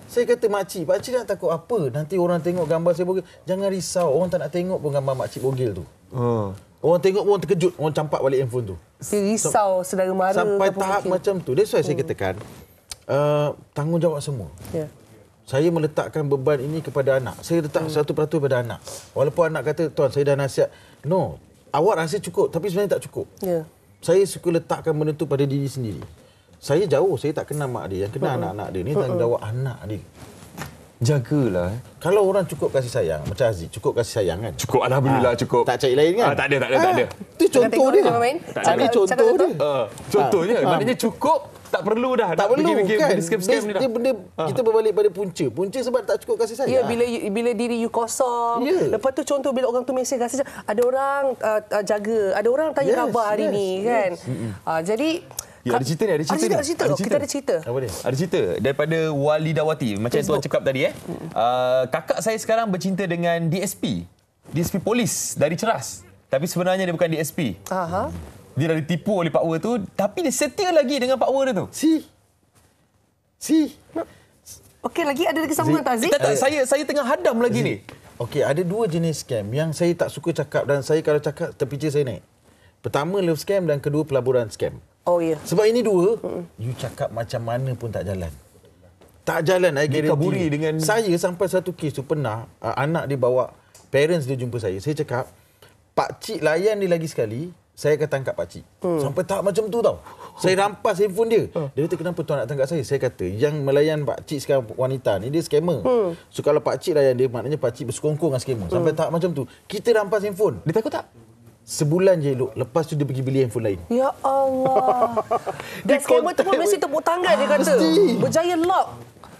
Saya kata makcik, makcik nak takut apa? Nanti orang tengok gambar saya bogel. Jangan risau, orang tak nak tengok pun gambar makcik bogel tu. Hmm. Orang tengok pun orang terkejut, orang campak balik handphone tu. Saya risau so, sedara mara. Sampai tahap mungkin. macam tu. That's why hmm. saya katakan, uh, tanggungjawab semua. Ya. Yeah. Saya meletakkan beban ini kepada anak. Saya letak hmm. 100% kepada anak. Walaupun anak kata, Tuan, saya dah nasihat. No, awak rasa cukup tapi sebenarnya tak cukup. Yeah. Saya suka letakkan benda tu pada diri sendiri. Saya jauh, saya tak kenal mak dia. Yang kenal uh-uh. anak-anak dia ni uh-uh. tanggungjawab anak dia. Jagalah. Eh. Kalau orang cukup kasih sayang, macam Aziz, cukup kasih sayang kan? Cukup, Alhamdulillah ha. cukup. Tak cari lain kan? Ha, tak ada, tak ada, ha. tak ada. Itu ah, contoh dia. Tak ada contoh dia. Contohnya, maknanya cukup tak perlu dah tak perlu pergi, kan pergi, pergi, pergi, dia, benda, ha. kita berbalik pada punca punca sebab tak cukup kasih sayang ya, bila bila diri you kosong ya. lepas tu contoh bila orang tu mesej kasih sayang ada orang uh, uh, jaga ada orang tanya yes, khabar hari yes, ni kan? yes. kan uh, jadi Ya, ada cerita ni, ada ah, cerita ni. Ada ada cerita. kita ada cerita. Apa dia? Ada cerita daripada Walidawati. Macam Facebook. tuan cakap tadi. Eh. Uh, kakak saya sekarang bercinta dengan DSP. DSP polis dari Ceras. Tapi sebenarnya dia bukan DSP. Aha. Dia dah ditipu oleh Pak power tu tapi dia setia lagi dengan power dia tu. Si. Si. Okey lagi ada lagi sambungan tak Zee? Tak, tak, saya saya tengah hadam lagi Zee. ni. Okey ada dua jenis scam yang saya tak suka cakap dan saya kalau cakap terpicit saya naik. Pertama love scam dan kedua pelaburan scam. Oh ya. Yeah. Sebab ini dua, mm. you cakap macam mana pun tak jalan. Tak jalan, I guarantee. Buri dengan... Saya sampai satu kes tu pernah, uh, anak dia bawa parents dia jumpa saya. Saya cakap, Pak Cik layan dia lagi sekali, saya akan tangkap pakcik. Hmm. Sampai tak macam tu tau. Saya rampas handphone dia. Hmm. Dia kata kenapa tuan nak tangkap saya? Saya kata yang melayan pak cik sekarang wanita ni dia scammer. Hmm. So kalau pak cik layan dia maknanya pak cik bersekongkong dengan scammer. Sampai hmm. tak macam tu. Kita rampas handphone. Dia takut tak? Sebulan je elok. Lepas tu dia pergi beli handphone lain. Ya Allah. Dan scammer tu pun mesti tepuk tangan dia kata. Berjaya lock.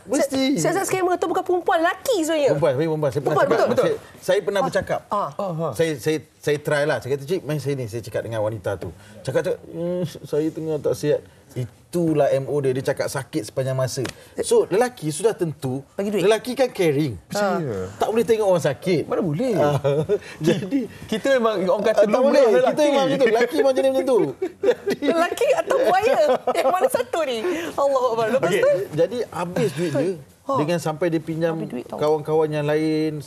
Mesti. Saya rasa skamer tu bukan perempuan, lelaki sebenarnya. Perempuan, saya perempuan. Saya pernah cakap, Saya, pernah ah, bercakap. Ah. Ah, saya, saya, saya try lah. Saya kata, cik, main sini. Saya cakap dengan wanita tu. Cakap, cakap, hmm, saya tengah tak sihat. Itulah MO dia. Dia cakap sakit sepanjang masa. So lelaki sudah tentu. Lelaki kan caring. Ha. Tak boleh tengok orang sakit. Mana boleh. Ha. Jadi. Kita memang orang kata. Ah, tak boleh. Lelaki. Kita memang gitu. Lelaki macam ni macam tu. Lelaki atau buaya. Yang eh, mana satu ni. Allah Allah. Lepas okay. Jadi habis duit dia. Oh. Dengan sampai dia pinjam kawan-kawan yang lain,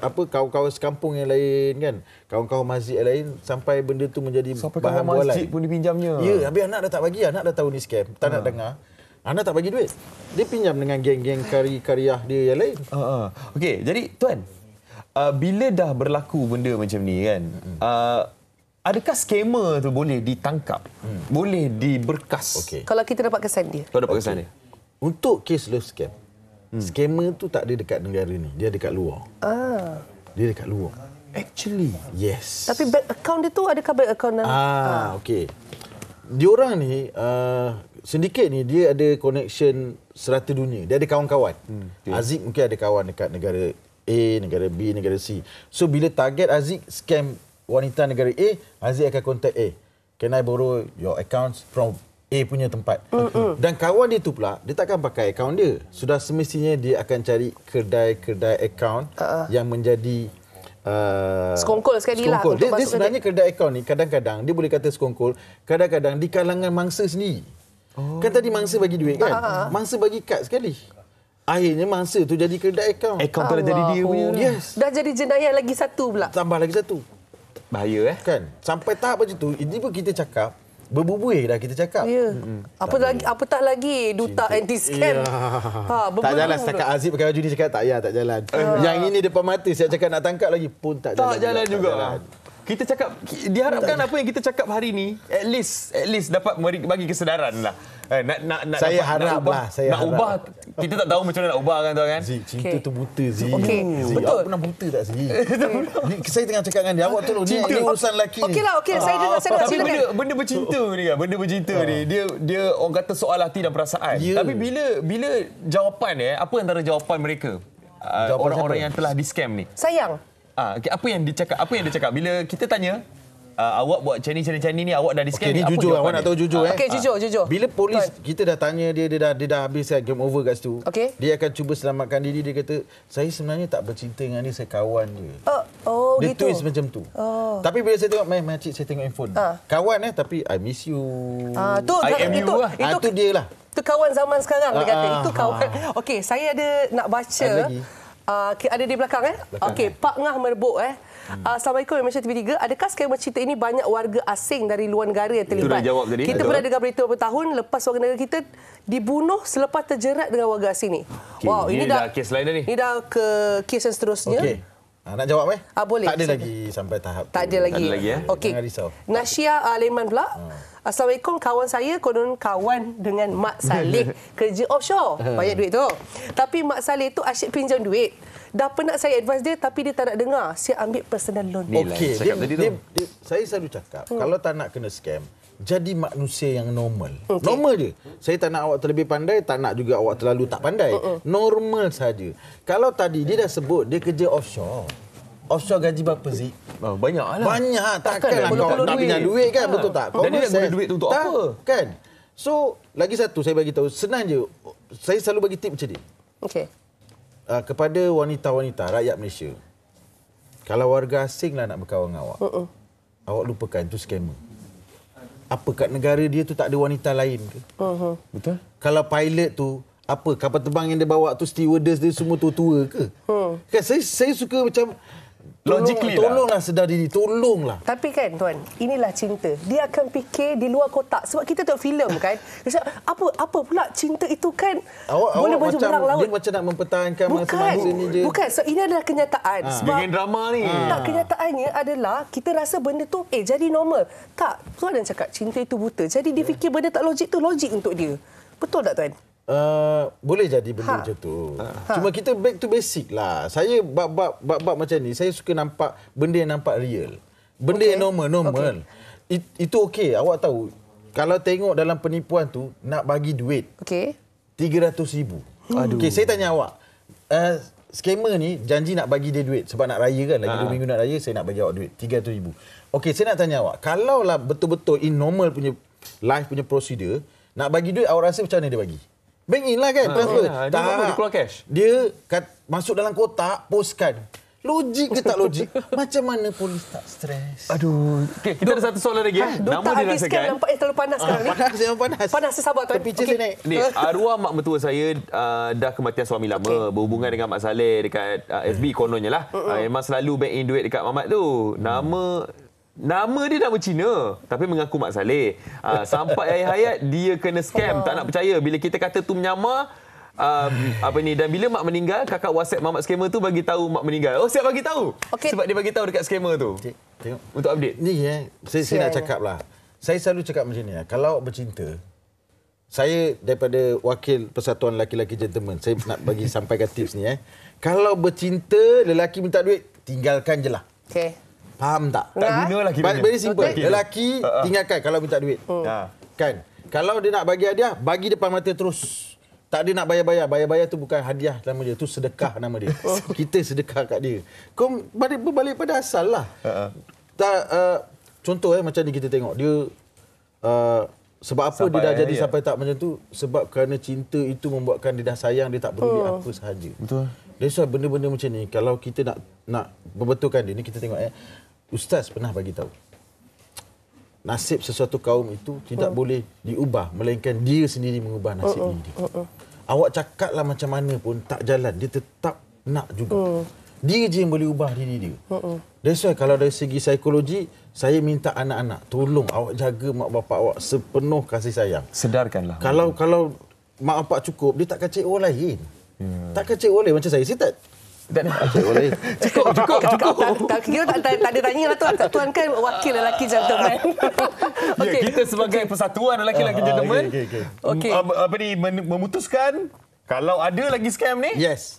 apa kawan-kawan sekampung yang lain kan. Kawan-kawan masjid yang lain sampai benda tu menjadi sampai bahan bualan. Sampai masjid pun dipinjamnya. Ya, habis anak dah tak bagi. Anak dah tahu ni scam. Tak ha. nak dengar. Anak tak bagi duit. Dia pinjam dengan geng-geng kari-kariah dia yang lain. Ha, ha. Okey, jadi tuan. Uh, bila dah berlaku benda macam ni kan, hmm. uh, Adakah skema tu boleh ditangkap? Hmm. Boleh diberkas? Okay. Kalau kita dapat kesan dia. Kalau dapat okay. kesan dia. Untuk kes love scam, hmm. scammer tu tak ada dekat negara ni dia dekat luar ah dia dekat luar actually yes tapi bank account dia tu ada ke bank account dalam ah ha. okey orang ni uh, sindiket ni dia ada connection serata dunia dia ada kawan-kawan hmm. okay. Aziz mungkin ada kawan dekat negara A negara B negara C so bila target Aziz scam wanita negara A Aziz akan contact A eh, can i borrow your accounts from A punya tempat. Mm-hmm. Dan kawan dia tu pula, dia takkan pakai akaun dia. Sudah semestinya dia akan cari kedai-kedai akaun uh-uh. yang menjadi... Uh, skongkol sekali skongkol. lah. Dia, dia sebenarnya dia. kedai akaun ni kadang-kadang, dia boleh kata skongkol, kadang-kadang di kalangan mangsa sendiri. Oh. Kan tadi mangsa bagi duit kan? Uh-huh. Mangsa bagi kad sekali. Akhirnya mangsa tu jadi kedai akaun. Akaun pula jadi dia punya. Yes. Dah jadi jenayah lagi satu pula. Tambah lagi satu. Bahaya eh. Kan? Sampai tahap macam tu, ini pun kita cakap, berbuih dah kita cakap. Yeah. Hmm, apa lagi boleh. apa tak lagi duta Cinta. anti scam. Yeah. Ha, Tak jalan setakat Aziz pakai baju ni cakap tak ya tak jalan. Uh. Yang ini depan mata saya cakap nak tangkap lagi pun tak, tak jalan. jalan juga. Tak jalan Kita cakap diharapkan apa yang kita cakap hari ni at least at least dapat bagi kesedaran lah. Eh, nak, nak, nak, saya dapat, harap nak ubah, lah. Saya nak harap. ubah, kita tak tahu macam mana nak ubah kan tu kan? Zee, cinta okay. tu buta Zee. Okay. Zee, Betul. Awak pernah buta tak Zee? Okay. saya tengah cakap dengan dia. Awak tu ni, urusan lelaki okay Okey lah, okey. Saya dengar, saya dengar. Silakan. Benda, benda bercinta ni kan? Benda bercinta ni. Ah. Dia, dia orang kata soal hati dan perasaan. Yeah. Tapi bila bila jawapan ni, eh, apa antara jawapan mereka? Ah, orang-orang siapa? yang telah di-scam ni. Sayang. Ah, okay, apa yang dicakap? Apa yang dicakap? Bila kita tanya, uh, awak buat macam ni, macam ni, macam ni, ni awak dah di scan okay, ni, ni jujur, awak nak tahu jujur uh, eh. Okey, jujur, uh, jujur. Bila polis, Tuan. kita dah tanya dia, dia dah, dia dah habis game over kat situ. Okay. Dia akan cuba selamatkan diri, dia kata, saya sebenarnya tak bercinta dengan dia, saya kawan dia. Uh, oh, dia gitu. Dia macam tu. Oh. Tapi bila saya tengok, main makcik saya tengok handphone. Uh. Kawan eh, tapi I miss you. uh, tu, I am you lah. Itu, dia lah. Itu kawan zaman sekarang, uh, dia kata. Itu kawan. Uh, Okey, saya ada nak baca. Ada lagi. Uh, ada di belakang eh. Okey, eh. Pak Ngah merebuk eh. Hmm. Uh, Assalamualaikum Malaysia TV3. Adakah skema cerita ini banyak warga asing dari luar negara yang terlibat? Itu dah jawab tadi. Kita pernah dengar berita beberapa tahun lepas warga negara kita dibunuh selepas terjerat dengan warga asing ni. Okay. Wow, ini, ini dah, dah kes lain dah ni. Ini dah ke kes yang seterusnya. Okay. Ha, nak jawab eh? Ha, boleh. Tak ada lagi sampai tahap Tak ada lagi. Tak ada lagi eh? Okey. Jangan risau. Nasya uh, pula. Ha. Assalamualaikum kawan saya konon kawan dengan Mak Saleh kerja offshore. Ha. Banyak duit tu. Tapi Mak Saleh tu asyik pinjam duit. Dah pernah saya advise dia tapi dia tak nak dengar. Saya ambil personal loan. Lah Okey. Saya selalu cakap hmm. kalau tak nak kena scam, jadi manusia yang normal. Okay. Normal je. Saya tak nak awak terlebih pandai, tak nak juga awak terlalu tak pandai. Uh-uh. Normal saja. Kalau tadi dia dah sebut dia kerja offshore. Offshore gaji berapa sih? Oh, banyak lah. Banyak. takkan? Lah tak kan kau nak pinjam duit kan? Ha. Betul tak? Dan dia nak duit untuk tak, apa? Kan? So, lagi satu saya bagi tahu senang je. Saya selalu bagi tip macam ni. Okey. Uh, kepada wanita-wanita rakyat Malaysia. Kalau warga asing lah nak berkawan dengan awak. Uh-uh. Awak lupakan itu scammer apa kat negara dia tu tak ada wanita lain ke? Uh-huh. Betul. Kalau pilot tu apa kapal terbang yang dia bawa tu stewardess dia semua tua-tua ke? Huh. Hmm. Kan saya saya suka macam Logically tolong, lah. tolonglah lah. sedari diri, tolonglah. Tapi kan tuan, inilah cinta. Dia akan fikir di luar kotak. Sebab kita tengok filem kan. Dia apa apa pula cinta itu kan awak, boleh awak macam, berang laut. Dia macam nak mempertahankan masa-masa ini je. Bukan, so ini adalah kenyataan. Ha. Sebab Bikin drama ni. Ha. Tak, ah. kenyataannya adalah kita rasa benda tu eh jadi normal. Tak, tuan yang cakap cinta itu buta. Jadi dia ya. fikir benda tak logik tu logik untuk dia. Betul tak tuan? Uh, boleh jadi benda ha. macam tu. Ha. Cuma kita back to basic lah. Saya bab-bab bab-bab macam ni, saya suka nampak benda yang nampak real. Benda okay. yang normal, normal. Okay. It, itu okey, awak tahu. Kalau tengok dalam penipuan tu, nak bagi duit. Okey. 300,000. Aduh. Okey, saya tanya awak. Uh, skamer ni janji nak bagi dia duit sebab nak raya kan. Lagi ha. 2 minggu nak raya, saya nak bagi awak duit 300,000. Okey, saya nak tanya awak. kalau lah betul-betul in normal punya life punya prosedur nak bagi duit awak rasa macam mana dia bagi? Bank in lah kan ha, transfer. Ha, dia tak. Dia keluar cash. Dia kat, masuk dalam kotak, postkan. Logik ke tak logik? Macam mana polis tak stres? Aduh. Okay, kita Duh. ada satu soalan lagi. Eh. Ha, Nama tak yang terlalu panas ah, sekarang ni. Panas, memang panas. Panas sesabar tuan. Terpicis okay. naik. Ni, arwah mak mertua saya uh, dah kematian suami lama. Okay. Berhubungan dengan Mak Saleh dekat uh, FB kononnya lah. Uh-uh. Uh, memang selalu bank in duit dekat mamat tu. Nama... Nama dia nama Cina tapi mengaku mak Saleh. Ha, sampai ayah hayat dia kena scam, tak nak percaya bila kita kata tu menyamar um, apa ni dan bila mak meninggal kakak WhatsApp mamak scammer tu bagi tahu mak meninggal. Oh siap bagi tahu. Okay. Sebab dia bagi tahu dekat scammer tu. Okay. Tengok. Untuk update. Ni eh. Saya, saya nak cakap lah. Saya selalu cakap macam ni ya. Kalau bercinta saya daripada wakil persatuan lelaki-lelaki gentleman. Saya nak bagi sampaikan tips ni eh. Kalau bercinta lelaki minta duit tinggalkan je lah. Okay. Faham tak? Tak guna lah kira Very simple. Okay. Lelaki uh-uh. Ha, ha. ingatkan kalau minta duit. Uh. Kan? Kalau dia nak bagi hadiah, bagi depan mata terus. Tak ada nak bayar-bayar. Bayar-bayar tu bukan hadiah nama dia. Tu sedekah nama dia. Oh. Kita sedekah kat dia. Kau balik, balik pada asal lah. Uh-uh. Tak, uh, contoh eh, macam ni kita tengok. Dia... Uh, sebab apa sampai dia dah jadi dia. sampai tak macam tu? Sebab kerana cinta itu membuatkan dia dah sayang, dia tak peduli oh. apa sahaja. Betul. That's why benda-benda macam ni kalau kita nak nak membetulkan dia ni kita tengok eh ustaz pernah bagi tahu nasib sesuatu kaum itu tidak uh. boleh diubah melainkan dia sendiri mengubah nasib uh-uh. diri. Uh-uh. Awak macam mana pun tak jalan dia tetap nak juga. Uh. Dia je yang boleh ubah diri dia. uh That's why kalau dari segi psikologi saya minta anak-anak tolong awak jaga mak bapak awak sepenuh kasih sayang. Sedarkanlah. Kalau kalau mak bapak cukup dia tak cari orang lain. Hmm. Tak cek boleh macam saya? Saya tak tak nak cek boleh. Cukup, cukup, cukup. Tak, tak, tak, tak, tak ada tanya lah tuan. Tuan kan wakil lelaki gentleman. Ya, okay. Ya, kita sebagai okay. persatuan lelaki ah, lelaki uh, gentleman. Okey. okay, okay. okay. apa ni, memutuskan kalau ada lagi scam ni. Yes.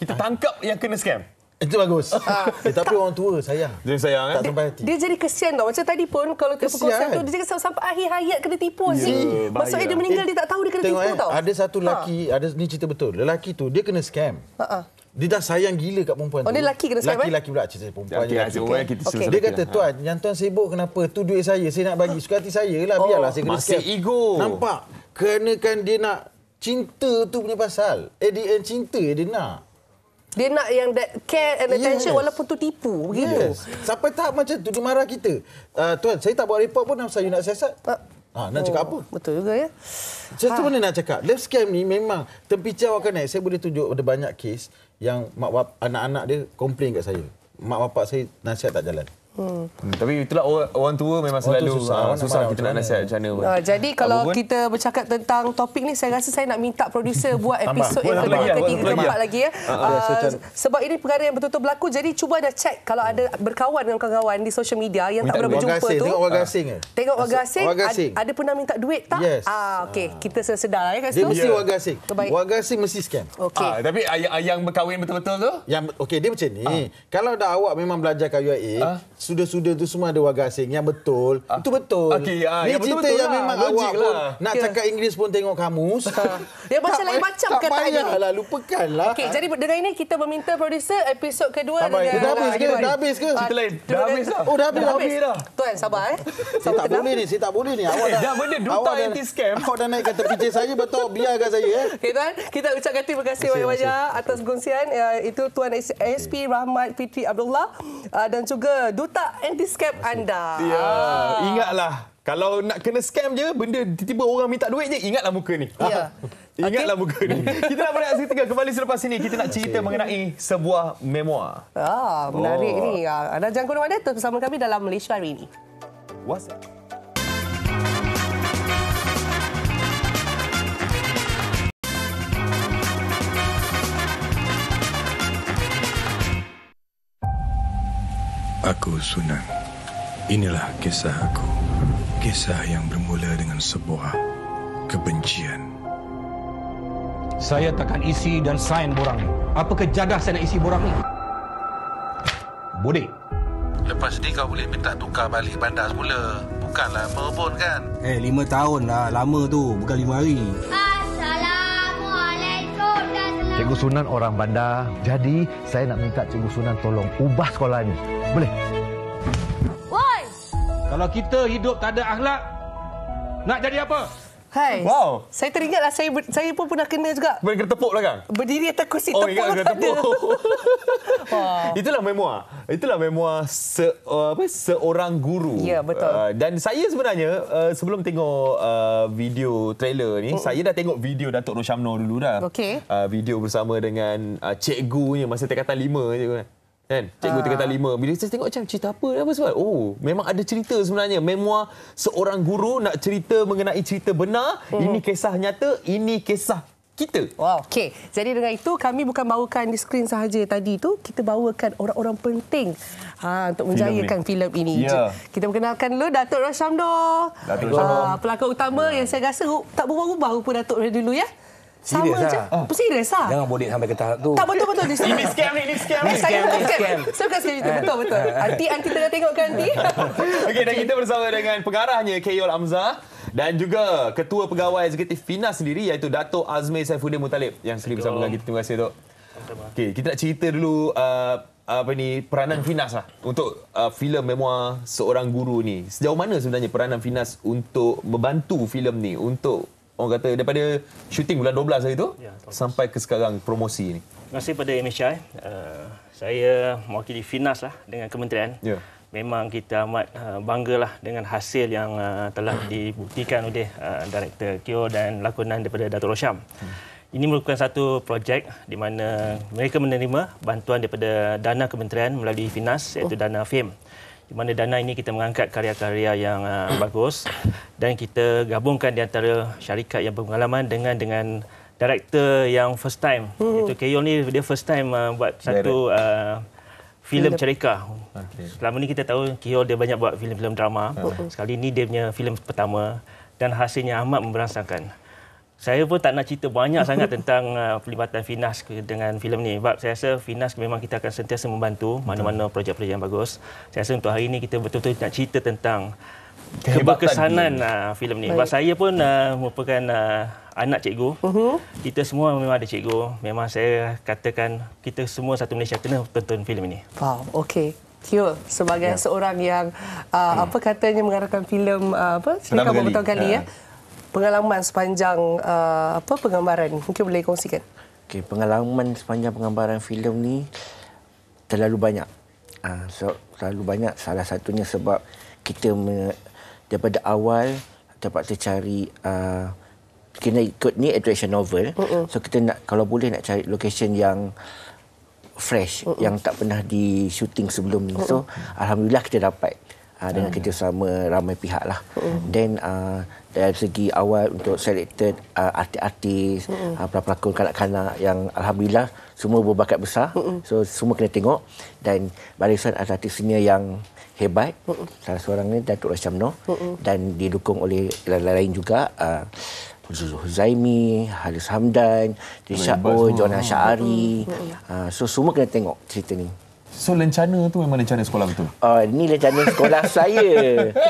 Kita tangkap yang kena scam. Itu bagus. Ah. eh, tapi tak. orang tua sayang. Dia sayang kan? Tak sampai hati. Dia jadi kesian tau. Macam tadi pun kalau kena pukul satu, dia jadi sampai akhir hayat kena tipu. Yeah, ya, Maksudnya dia meninggal, dia tak tahu dia kena tipu eh, tau. Ada satu ha. lelaki, ha. ada ni cerita betul. Lelaki tu, dia kena scam. Ha dia dah sayang gila kat perempuan oh, tu. Oh, dia lelaki kena scam eh? Lelaki-lelaki pula cerita perempuan. Okay, lelaki. Okay. Kita okay. Dia kata, ha. tuan, yang tuan sibuk kenapa? Tu duit saya, saya nak bagi. Suka hati saya lah, biarlah oh, saya kena Masih ego. Nampak? Kerana kan dia nak cinta tu punya pasal. Eh, dia cinta dia nak. Dia nak yang that care and attention yes. walaupun tu tipu begitu. Yes. Siapa tak macam tu dia marah kita. Uh, tuan, saya tak buat report pun saya nak siasat. Uh. Ha, nak oh, cakap apa? Betul juga ya. Saya ha. tu mana nak cakap. Left scam ni memang tempicah awak kena. Saya boleh tunjuk ada banyak kes yang mak bapak, anak-anak dia komplain kat saya. Mak bapak saya nasihat tak jalan. Hmm. Hmm. Tapi itulah orang, orang tua memang orang selalu susah, uh, susah kita nak nasihat macam mana. Uh, jadi kalau Apapun? kita bercakap tentang topik ni, saya rasa saya nak minta produser buat episod yang kedua, ketiga, keempat lagi. ya. Uh, uh, uh, sebab ini perkara yang betul-betul berlaku, jadi cuba dah cek kalau ada berkawan dengan kawan-kawan di social media yang tak pernah berjumpa tu. Tengok warga asing. Uh. Tengok warga asing, ada, ada pernah minta duit tak? Ah, okey, Kita sedar-sedar. Ya, dia mesti warga ya. asing. Warga asing mesti scam. tapi yang berkahwin betul-betul tu? Okey, dia macam ni. Kalau dah awak memang belajar kat UIA, sudah-sudah tu semua ada warga asing yang betul ah. itu betul okay, ah, ni yang cerita betul-betul yang lah. memang Logik awak lah. nak yeah. cakap Inggeris pun tengok kamus ya bahasa lain macam tak kata payah lah lupakan lah okay, jadi dengan ini kita meminta producer episod kedua dah habis ke dah habis ke kita ah, dah habis lah oh dah habis dah tuan sabar eh saya tak boleh ni saya tak boleh ni awak eh, dah benda duta anti scam awak dah naik kata pijak saya betul biarkan saya eh tuan kita ucapkan terima kasih banyak-banyak atas kongsian eh, itu tuan SP Rahmat Fitri Abdullah ah, dan juga duta tak anti-scam anda. Ya, ah. ingatlah. Kalau nak kena scam je, benda tiba-tiba orang minta duit je, ingatlah muka ni. Ya. ingatlah okay. muka ni. Kita nak berehat seketika. Kembali selepas ini, kita nak cerita okay. mengenai sebuah memoir. Ah, menarik oh. ni. Ah, anda jangan ke mana-mana bersama kami dalam Malaysia hari ini. WhatsApp. Aku Sunan. Inilah kisah aku. Kisah yang bermula dengan sebuah kebencian. Saya takkan isi dan sign borang ni. Apa kejadah saya nak isi borang ni? Bodek. Lepas ni kau boleh minta tukar balik bandar semula. Bukanlah merebut kan? Eh, lima tahun lah. Lama tu. Bukan lima hari. Assalamualaikum. Cikgu Sunan orang bandar. Jadi, saya nak minta Cikgu Sunan tolong ubah sekolah ini. Boleh. Woi! Kalau kita hidup tak ada akhlak, nak jadi apa? Hai. Wow. Saya teringatlah saya ber, saya pun pernah kena juga. Boleh kena tepuk kan? Berdiri atas kursi oh, tepuk. Oh, ingat kena Itulah memoir. Itulah memoir se, uh, seorang guru. Ya, betul. Uh, dan saya sebenarnya uh, sebelum tengok uh, video trailer ni, mm. saya dah tengok video Datuk Roshamno dulu dah. Okey. Uh, video bersama dengan uh, cikgunya masa tingkatan 5 je kan kan cikgu ha. tingkatan 5 bila saya tengok macam cerita apa apa sebab oh memang ada cerita sebenarnya memoir seorang guru nak cerita mengenai cerita benar hmm. ini kisah nyata ini kisah kita. Wow. Okey. Jadi dengan itu kami bukan bawakan di skrin sahaja tadi itu, kita bawakan orang-orang penting ha untuk menjayakan filem ini. Film ini. Yeah. Kita perkenalkan dulu Datuk Rashamdo. Datuk Rashamdo. Uh, ah, pelakon utama yeah. yang saya rasa oh, tak berubah-ubah rupa Datuk dari dulu ya sama lah. je. Oh. Serius lah. Jangan bodek sampai ke tahap tu. Tak betul-betul. Ini scam, ini scam. Ini scam, ini scam. Saya bukan scam itu. Betul-betul. Eh. Nanti, anti tengah tengok kan nanti. Okey, dan kita bersama dengan pengarahnya, Kayol Amza Dan juga ketua pegawai eksekutif FINA sendiri iaitu Dato' Azmi Saifuddin Mutalib yang sering bersama dengan kita. Terima kasih, Dok. Okey, kita nak cerita dulu uh, apa ni peranan Finas lah untuk uh, filem memoir seorang guru ni sejauh mana sebenarnya peranan Finas untuk membantu filem ni untuk orang kata daripada syuting bulan 12 hari tu ya, sampai ke sekarang promosi ni. Terima kasih pada Indonesia. Uh, eh, saya mewakili Finas lah dengan kementerian. Ya. Memang kita amat uh, lah dengan hasil yang uh, telah dibuktikan oleh uh, Director Kyo dan lakonan daripada Dato' Rosham. Hmm. Ini merupakan satu projek di mana mereka menerima bantuan daripada dana kementerian melalui FINAS iaitu oh. dana FAME di mana dana ini kita mengangkat karya-karya yang uh, bagus dan kita gabungkan di antara syarikat yang berpengalaman dengan dengan director yang first time hmm. itu Keyon ni dia first time uh, buat satu uh, ah, filem cerika. Okay. Selama ni kita tahu Kiol dia banyak buat filem-filem drama. Uh-huh. Sekali ni dia punya filem pertama dan hasilnya amat memberangsangkan saya pun tak nak cerita banyak sangat tentang uh, pelibatan Finas dengan filem ni. Sebab saya rasa Finas memang kita akan sentiasa membantu mana-mana projek-projek yang bagus. Saya rasa untuk hari ini kita betul-betul nak cerita tentang keberkesanan uh, filem ni. Sebab saya pun uh, merupakan uh, anak cikgu. Uh-huh. Kita semua memang ada cikgu. Memang saya katakan kita semua satu Malaysia kena tonton filem ini. Wow, okey. Kyo sebagai ya. seorang yang uh, ya. apa katanya mengarahkan filem uh, apa cerita pertama kali ha. ya. ya pengalaman sepanjang uh, apa penggambaran mungkin boleh kongsikan okey pengalaman sepanjang penggambaran filem ni terlalu banyak uh, ah, so, terlalu banyak salah satunya sebab kita me, daripada awal dapat cari uh, kena ikut ni adaptation novel uh-uh. so kita nak kalau boleh nak cari location yang fresh uh-uh. yang tak pernah di shooting sebelum ni uh-uh. so alhamdulillah kita dapat uh, ah, dengan hmm. Ah. kerjasama ramai pihak lah. Dan hmm. uh, dari segi awal untuk selected uh, artis-artis, hmm. uh, pelakon kanak-kanak yang alhamdulillah semua berbakat besar. Hmm. So semua kena tengok dan barisan artis senior yang hebat. Hmm. Salah seorang ni Datuk Rasham Noh hmm. dan didukung oleh lain-lain juga uh, Zaimi, Halis Hamdan, Tisha Oh, Jonah Syari. Hmm. Uh, so semua kena tengok cerita ni. So lencana tu memang lencana sekolah betul? Uh, ah, ini lencana sekolah saya.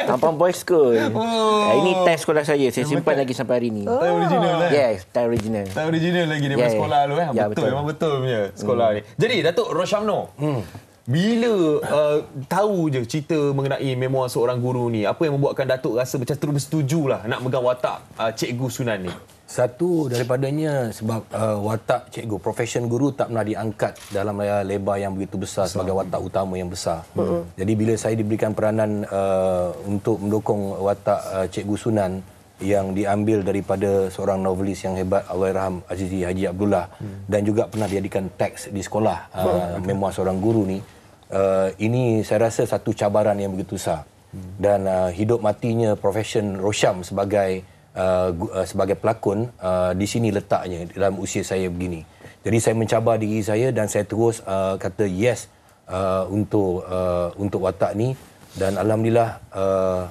Tampang Boys School. Oh. Uh, ini test sekolah saya. Saya simpan lagi sampai hari ini. Oh. Time original lah. Yes, yeah, time original. Time original lagi daripada yeah. sekolah tu. Eh. Ya, betul, betul, memang betul punya hmm. sekolah hmm. ni. Jadi, Datuk Roshamno. Hmm. Bila uh, tahu je cerita mengenai memoir seorang guru ni, apa yang membuatkan Datuk rasa macam terus setuju lah nak megang watak uh, Cikgu Sunan ni? Satu daripadanya sebab uh, watak cikgu, profession guru tak pernah diangkat dalam layar lebar yang begitu besar sebagai watak utama yang besar. Uh-uh. Jadi bila saya diberikan peranan uh, untuk mendukung watak uh, cikgu Sunan yang diambil daripada seorang novelis yang hebat Allahyarham Azizi Haji Abdullah hmm. dan juga pernah dijadikan teks di sekolah uh, hmm. memuah seorang guru ni uh, ini saya rasa satu cabaran yang begitu besar hmm. dan uh, hidup matinya profession Rosham sebagai uh, uh, sebagai pelakon uh, di sini letaknya dalam usia saya begini. Jadi saya mencabar diri saya dan saya terus uh, kata yes uh, untuk uh, untuk watak ni dan alhamdulillah uh,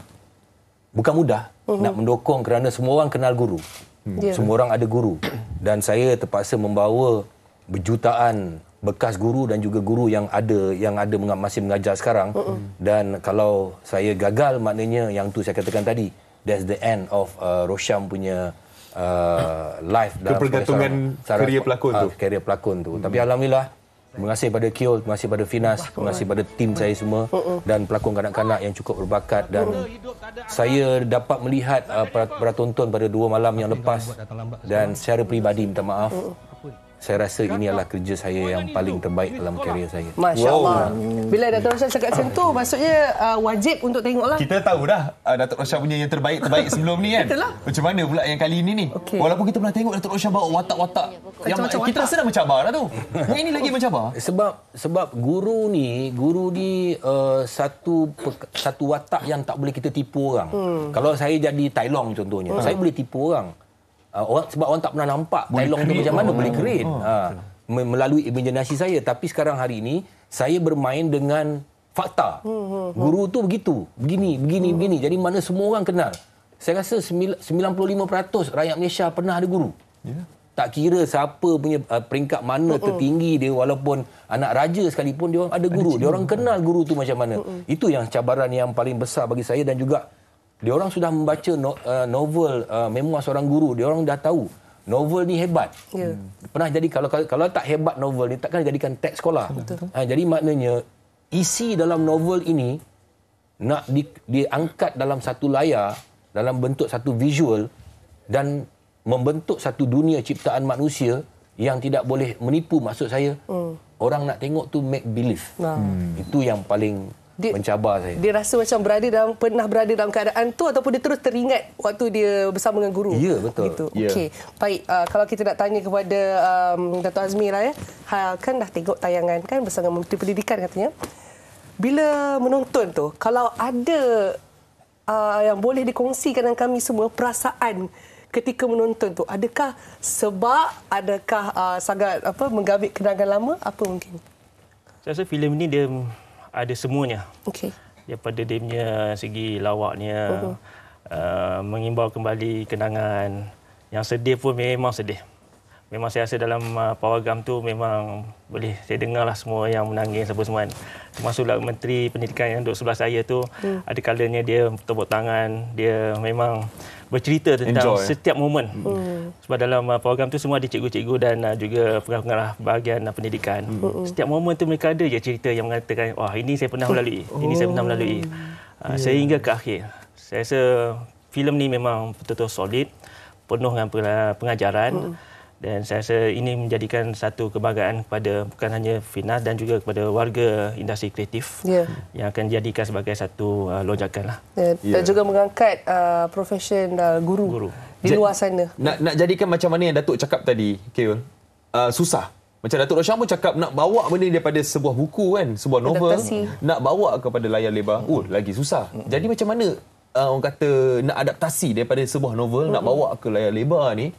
bukan mudah uh-huh. nak mendokong kerana semua orang kenal guru. Hmm. Yeah. Semua orang ada guru dan saya terpaksa membawa berjutaan bekas guru dan juga guru yang ada yang ada masih mengajar sekarang uh-uh. dan kalau saya gagal maknanya yang tu saya katakan tadi that's the end of uh, Rosham punya uh, life dalam pergantungan karier pelakon uh, tu. Karier pelakon tu. Hmm. Tapi alhamdulillah terima kasih pada Kiol, terima kasih pada Finas, terima kasih pada tim saya semua dan pelakon kanak-kanak yang cukup berbakat dan saya dapat melihat uh, peratonton pada dua malam yang lepas dan secara peribadi minta maaf. uh saya rasa ini adalah kerja saya yang paling terbaik dalam karier saya. Masya Allah. Bila Dato' Rosyah cakap macam tu, maksudnya uh, wajib untuk tengoklah. Kita tahu dah uh, Dato' Rosyah punya yang terbaik-terbaik sebelum ni kan. Itulah. Macam mana pula yang kali ini ni. Okay. Walaupun kita pernah tengok Dato' Rosyah bawa watak-watak. yang macam kita rasa dah mencabar lah tu. yang ini lagi mencabar. Sebab sebab guru ni, guru ni uh, satu satu watak yang tak boleh kita tipu orang. Hmm. Kalau saya jadi Tai Long contohnya, hmm. saya boleh tipu orang. Uh, orang, sebab orang tak pernah nampak Tai Long tu macam mana oh, boleh create. Ha. Oh, okay. Oh, ah, melalui imaginasi saya. Tapi sekarang hari ini, saya bermain dengan fakta. Hmm, hmm, hmm. Guru tu begitu. Begini, begini, hmm. begini. Jadi mana semua orang kenal. Saya rasa 95% rakyat Malaysia pernah ada guru. Yeah. Tak kira siapa punya uh, peringkat mana hmm, hmm, tertinggi dia. Walaupun anak raja sekalipun, dia orang ada guru. Ada dia orang kenal guru tu macam mana. Hmm, hmm. Itu yang cabaran yang paling besar bagi saya dan juga dia orang sudah membaca no, uh, novel uh, memuar seorang guru dia orang dah tahu novel ni hebat yeah. Hmm. pernah jadi kalau kalau tak hebat novel ni takkan jadikan teks sekolah Ha, jadi maknanya isi dalam novel ini nak di, diangkat dalam satu layar dalam bentuk satu visual dan membentuk satu dunia ciptaan manusia yang tidak boleh menipu maksud saya mm. orang nak tengok tu make believe nah. mm. itu yang paling dia, mencabar saya. Dia rasa macam berada dalam pernah berada dalam keadaan tu ataupun dia terus teringat waktu dia bersama dengan guru. Ya, betul. Gitu. Ya. Okey. Baik, uh, kalau kita nak tanya kepada um, Dato' Azmi lah ya. Ha, kan dah tengok tayangan kan bersama Menteri Pendidikan katanya. Bila menonton tu, kalau ada uh, yang boleh dikongsikan dengan kami semua perasaan ketika menonton tu, adakah sebab adakah uh, sangat apa menggabik kenangan lama apa mungkin? Saya rasa filem ni dia ada semuanya. Okey. Daripada dia punya segi lawaknya uh-huh. uh, mengimbau kembali kenangan yang sedih pun memang sedih. Memang saya rasa dalam uh, program tu memang boleh saya dengar lah semua yang menangis apa semua. Kan. Termasuklah menteri pendidikan yang duduk sebelah saya tu hmm. ada kalanya dia tepuk tangan, dia memang bercerita tentang Enjoy. Eh? setiap momen. Hmm. Sebab dalam uh, program tu semua ada cikgu-cikgu dan uh, juga pengarah-pengarah bahagian uh, pendidikan. Mm. Mm. Setiap momen tu mereka ada je cerita yang mengatakan, wah ini saya pernah oh. melalui, oh. ini saya pernah melalui. Oh. Uh, yeah. Sehingga ke akhir. Saya rasa filem ni memang betul-betul solid, penuh dengan pengajaran. Mm dan saya rasa ini menjadikan satu kebanggaan kepada bukan hanya Finas dan juga kepada warga industri kreatif yeah. yang akan dijadikan sebagai satu uh, lonjakan lah. Yeah. Yeah. juga mengangkat uh, profesion uh, guru, guru di luar sana. Nak, nak jadikan macam mana yang Datuk cakap tadi, Kayun, uh, susah. Macam Datuk Roshan pun cakap nak bawa benda ni daripada sebuah buku kan, sebuah novel, Adaptasi. nak bawa kepada layar lebar, mm oh lagi susah. mm Jadi macam mana uh, orang kata nak adaptasi daripada sebuah novel, mm-hmm. nak bawa ke layar lebar ni,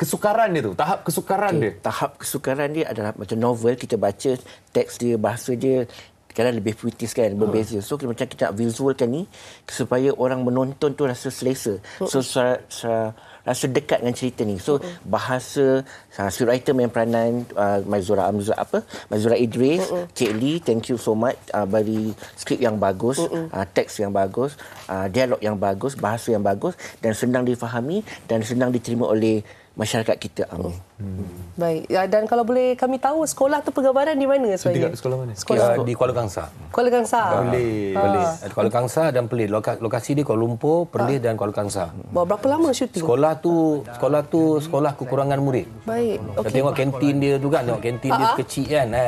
kesukaran dia tu tahap kesukaran okay. dia tahap kesukaran dia adalah macam novel kita baca teks dia bahasa dia kerana lebih puitis kan berbeza hmm. so kita, macam kita nak visualkan ni supaya orang menonton tu rasa selesa hmm. so secara, secara rasa dekat dengan cerita ni so hmm. bahasa uh, ha, writer main peranan uh, ha, Mazura Amzul apa Mazura Idris uh-uh. Cik Lee thank you so much uh, ha, bagi skrip yang bagus uh, teks yang bagus uh, dialog yang bagus bahasa yang bagus dan senang difahami dan senang diterima oleh masyarakat kita am. Hmm. Hmm. Baik. Ya, dan kalau boleh kami tahu sekolah tu pergabaran di mana sebenarnya? Dekat sekolah mana? Sekolah, sekolah. Ya, di Kuala Kangsar. Kuala Kangsar. Perlis. Ha. Ya, Perlis. Ha. Kuala Kangsar dan Perlis. Lokasi dia Kuala Lumpur, Perlis ha. dan Kuala Kangsar. Bawa berapa lama syuting? Sekolah tu sekolah tu sekolah kekurangan murid. Baik. Okey. Okay. Tengok kantin dia juga tengok kantin dia ah, ah. kecil kan. Ha.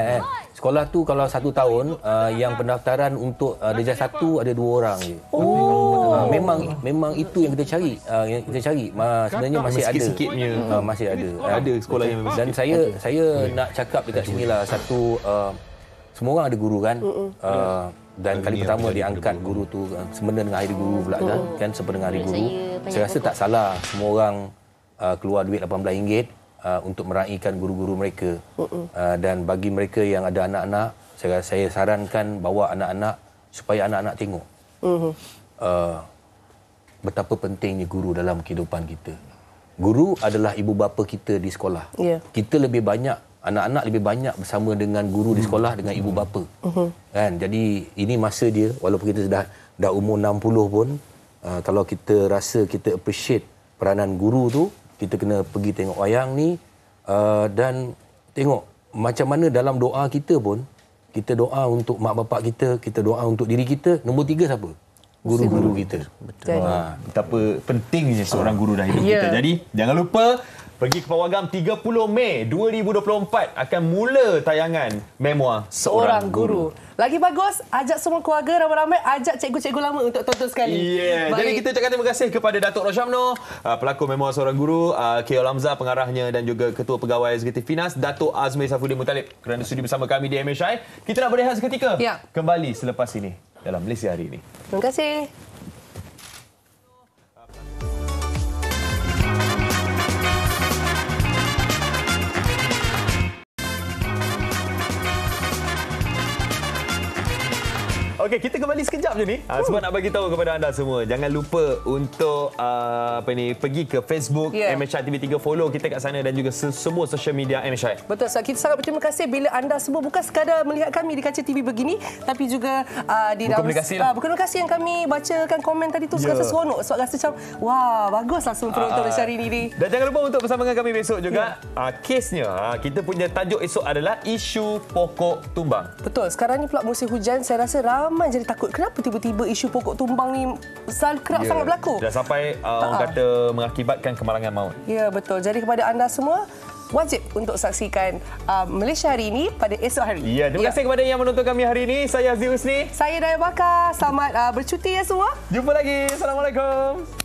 Sekolah tu kalau satu tahun uh, yang pendaftaran untuk uh, darjah satu ada dua orang je. Oh. Ah, oh. Uh, memang memang itu yang kita cari. Uh, yang kita cari. Uh, sebenarnya Kata masih ada. Sikit-sikitnya. Uh, masih ada. Uh, ada sekolah yang memang. Dan sikit. saya okay. saya okay. nak cakap dekat sini lah satu uh, semua orang ada guru kan. Uh, dan kali pertama diangkat guru tu uh, sebenarnya dengan hari guru pula kan. Kan sebenarnya dengan hari guru. Saya rasa tak salah semua orang uh, keluar duit RM18 uh, untuk meraihkan guru-guru mereka. Uh, dan bagi mereka yang ada anak-anak saya, saya sarankan bawa anak-anak supaya anak-anak tengok. Uh-huh uh, betapa pentingnya guru dalam kehidupan kita. Guru adalah ibu bapa kita di sekolah. Yeah. Kita lebih banyak anak-anak lebih banyak bersama dengan guru di sekolah dengan ibu bapa. Uh-huh. Kan? Jadi ini masa dia walaupun kita sudah dah umur 60 pun uh, kalau kita rasa kita appreciate peranan guru tu, kita kena pergi tengok wayang ni uh, dan tengok macam mana dalam doa kita pun kita doa untuk mak bapak kita, kita doa untuk diri kita, nombor tiga siapa? guru-guru kita. Betul. Ha, betapa pentingnya seorang guru dalam hidup yeah. kita. Jadi, jangan lupa pergi ke Pawagam 30 Mei 2024 akan mula tayangan memoir seorang guru. guru. Lagi bagus, ajak semua keluarga ramai-ramai, ajak cikgu-cikgu lama untuk tonton sekali. Yeah. Jadi kita ucapkan terima kasih kepada Datuk Roshamno, uh, pelakon memoir seorang guru, uh, K.O. Lamza pengarahnya dan juga Ketua Pegawai Eksekutif Finas, Datuk Azmi Safudin Mutalib kerana sudi bersama kami di MHI. Kita nak berehat seketika. Yeah. Kembali selepas ini dalam Malaysia hari ini. Terima kasih. Okey, kita kembali sekejap je ni. Ha, ah, hmm. sebab nak bagi tahu kepada anda semua, jangan lupa untuk uh, apa ni pergi ke Facebook yeah. MHR TV3 follow kita kat sana dan juga semua social media MHR. Betul sebab kita sangat berterima kasih bila anda semua bukan sekadar melihat kami di kaca TV begini tapi juga uh, di dalam terima kasih, lah. uh, kasih yang kami bacakan komen tadi tu yeah. Ya. rasa seronok sebab rasa macam wah baguslah semua penonton uh, hari ini. Dan jangan lupa untuk bersama dengan kami besok juga. Yeah. Ya. Uh, kesnya uh, kita punya tajuk esok adalah isu pokok tumbang. Betul. Sekarang ni pula musim hujan saya rasa ram ramai jadi takut kenapa tiba-tiba isu pokok tumbang ni kerap ya, sangat berlaku dah sampai uh, orang ah. kata mengakibatkan kemalangan maut ya betul jadi kepada anda semua wajib untuk saksikan uh, Malaysia hari ini pada esok hari. Ya, terima ya. kasih ya. kepada yang menonton kami hari ini. Saya Aziz Usni. Saya Daya Bakar. Selamat uh, bercuti ya semua. Jumpa lagi. Assalamualaikum.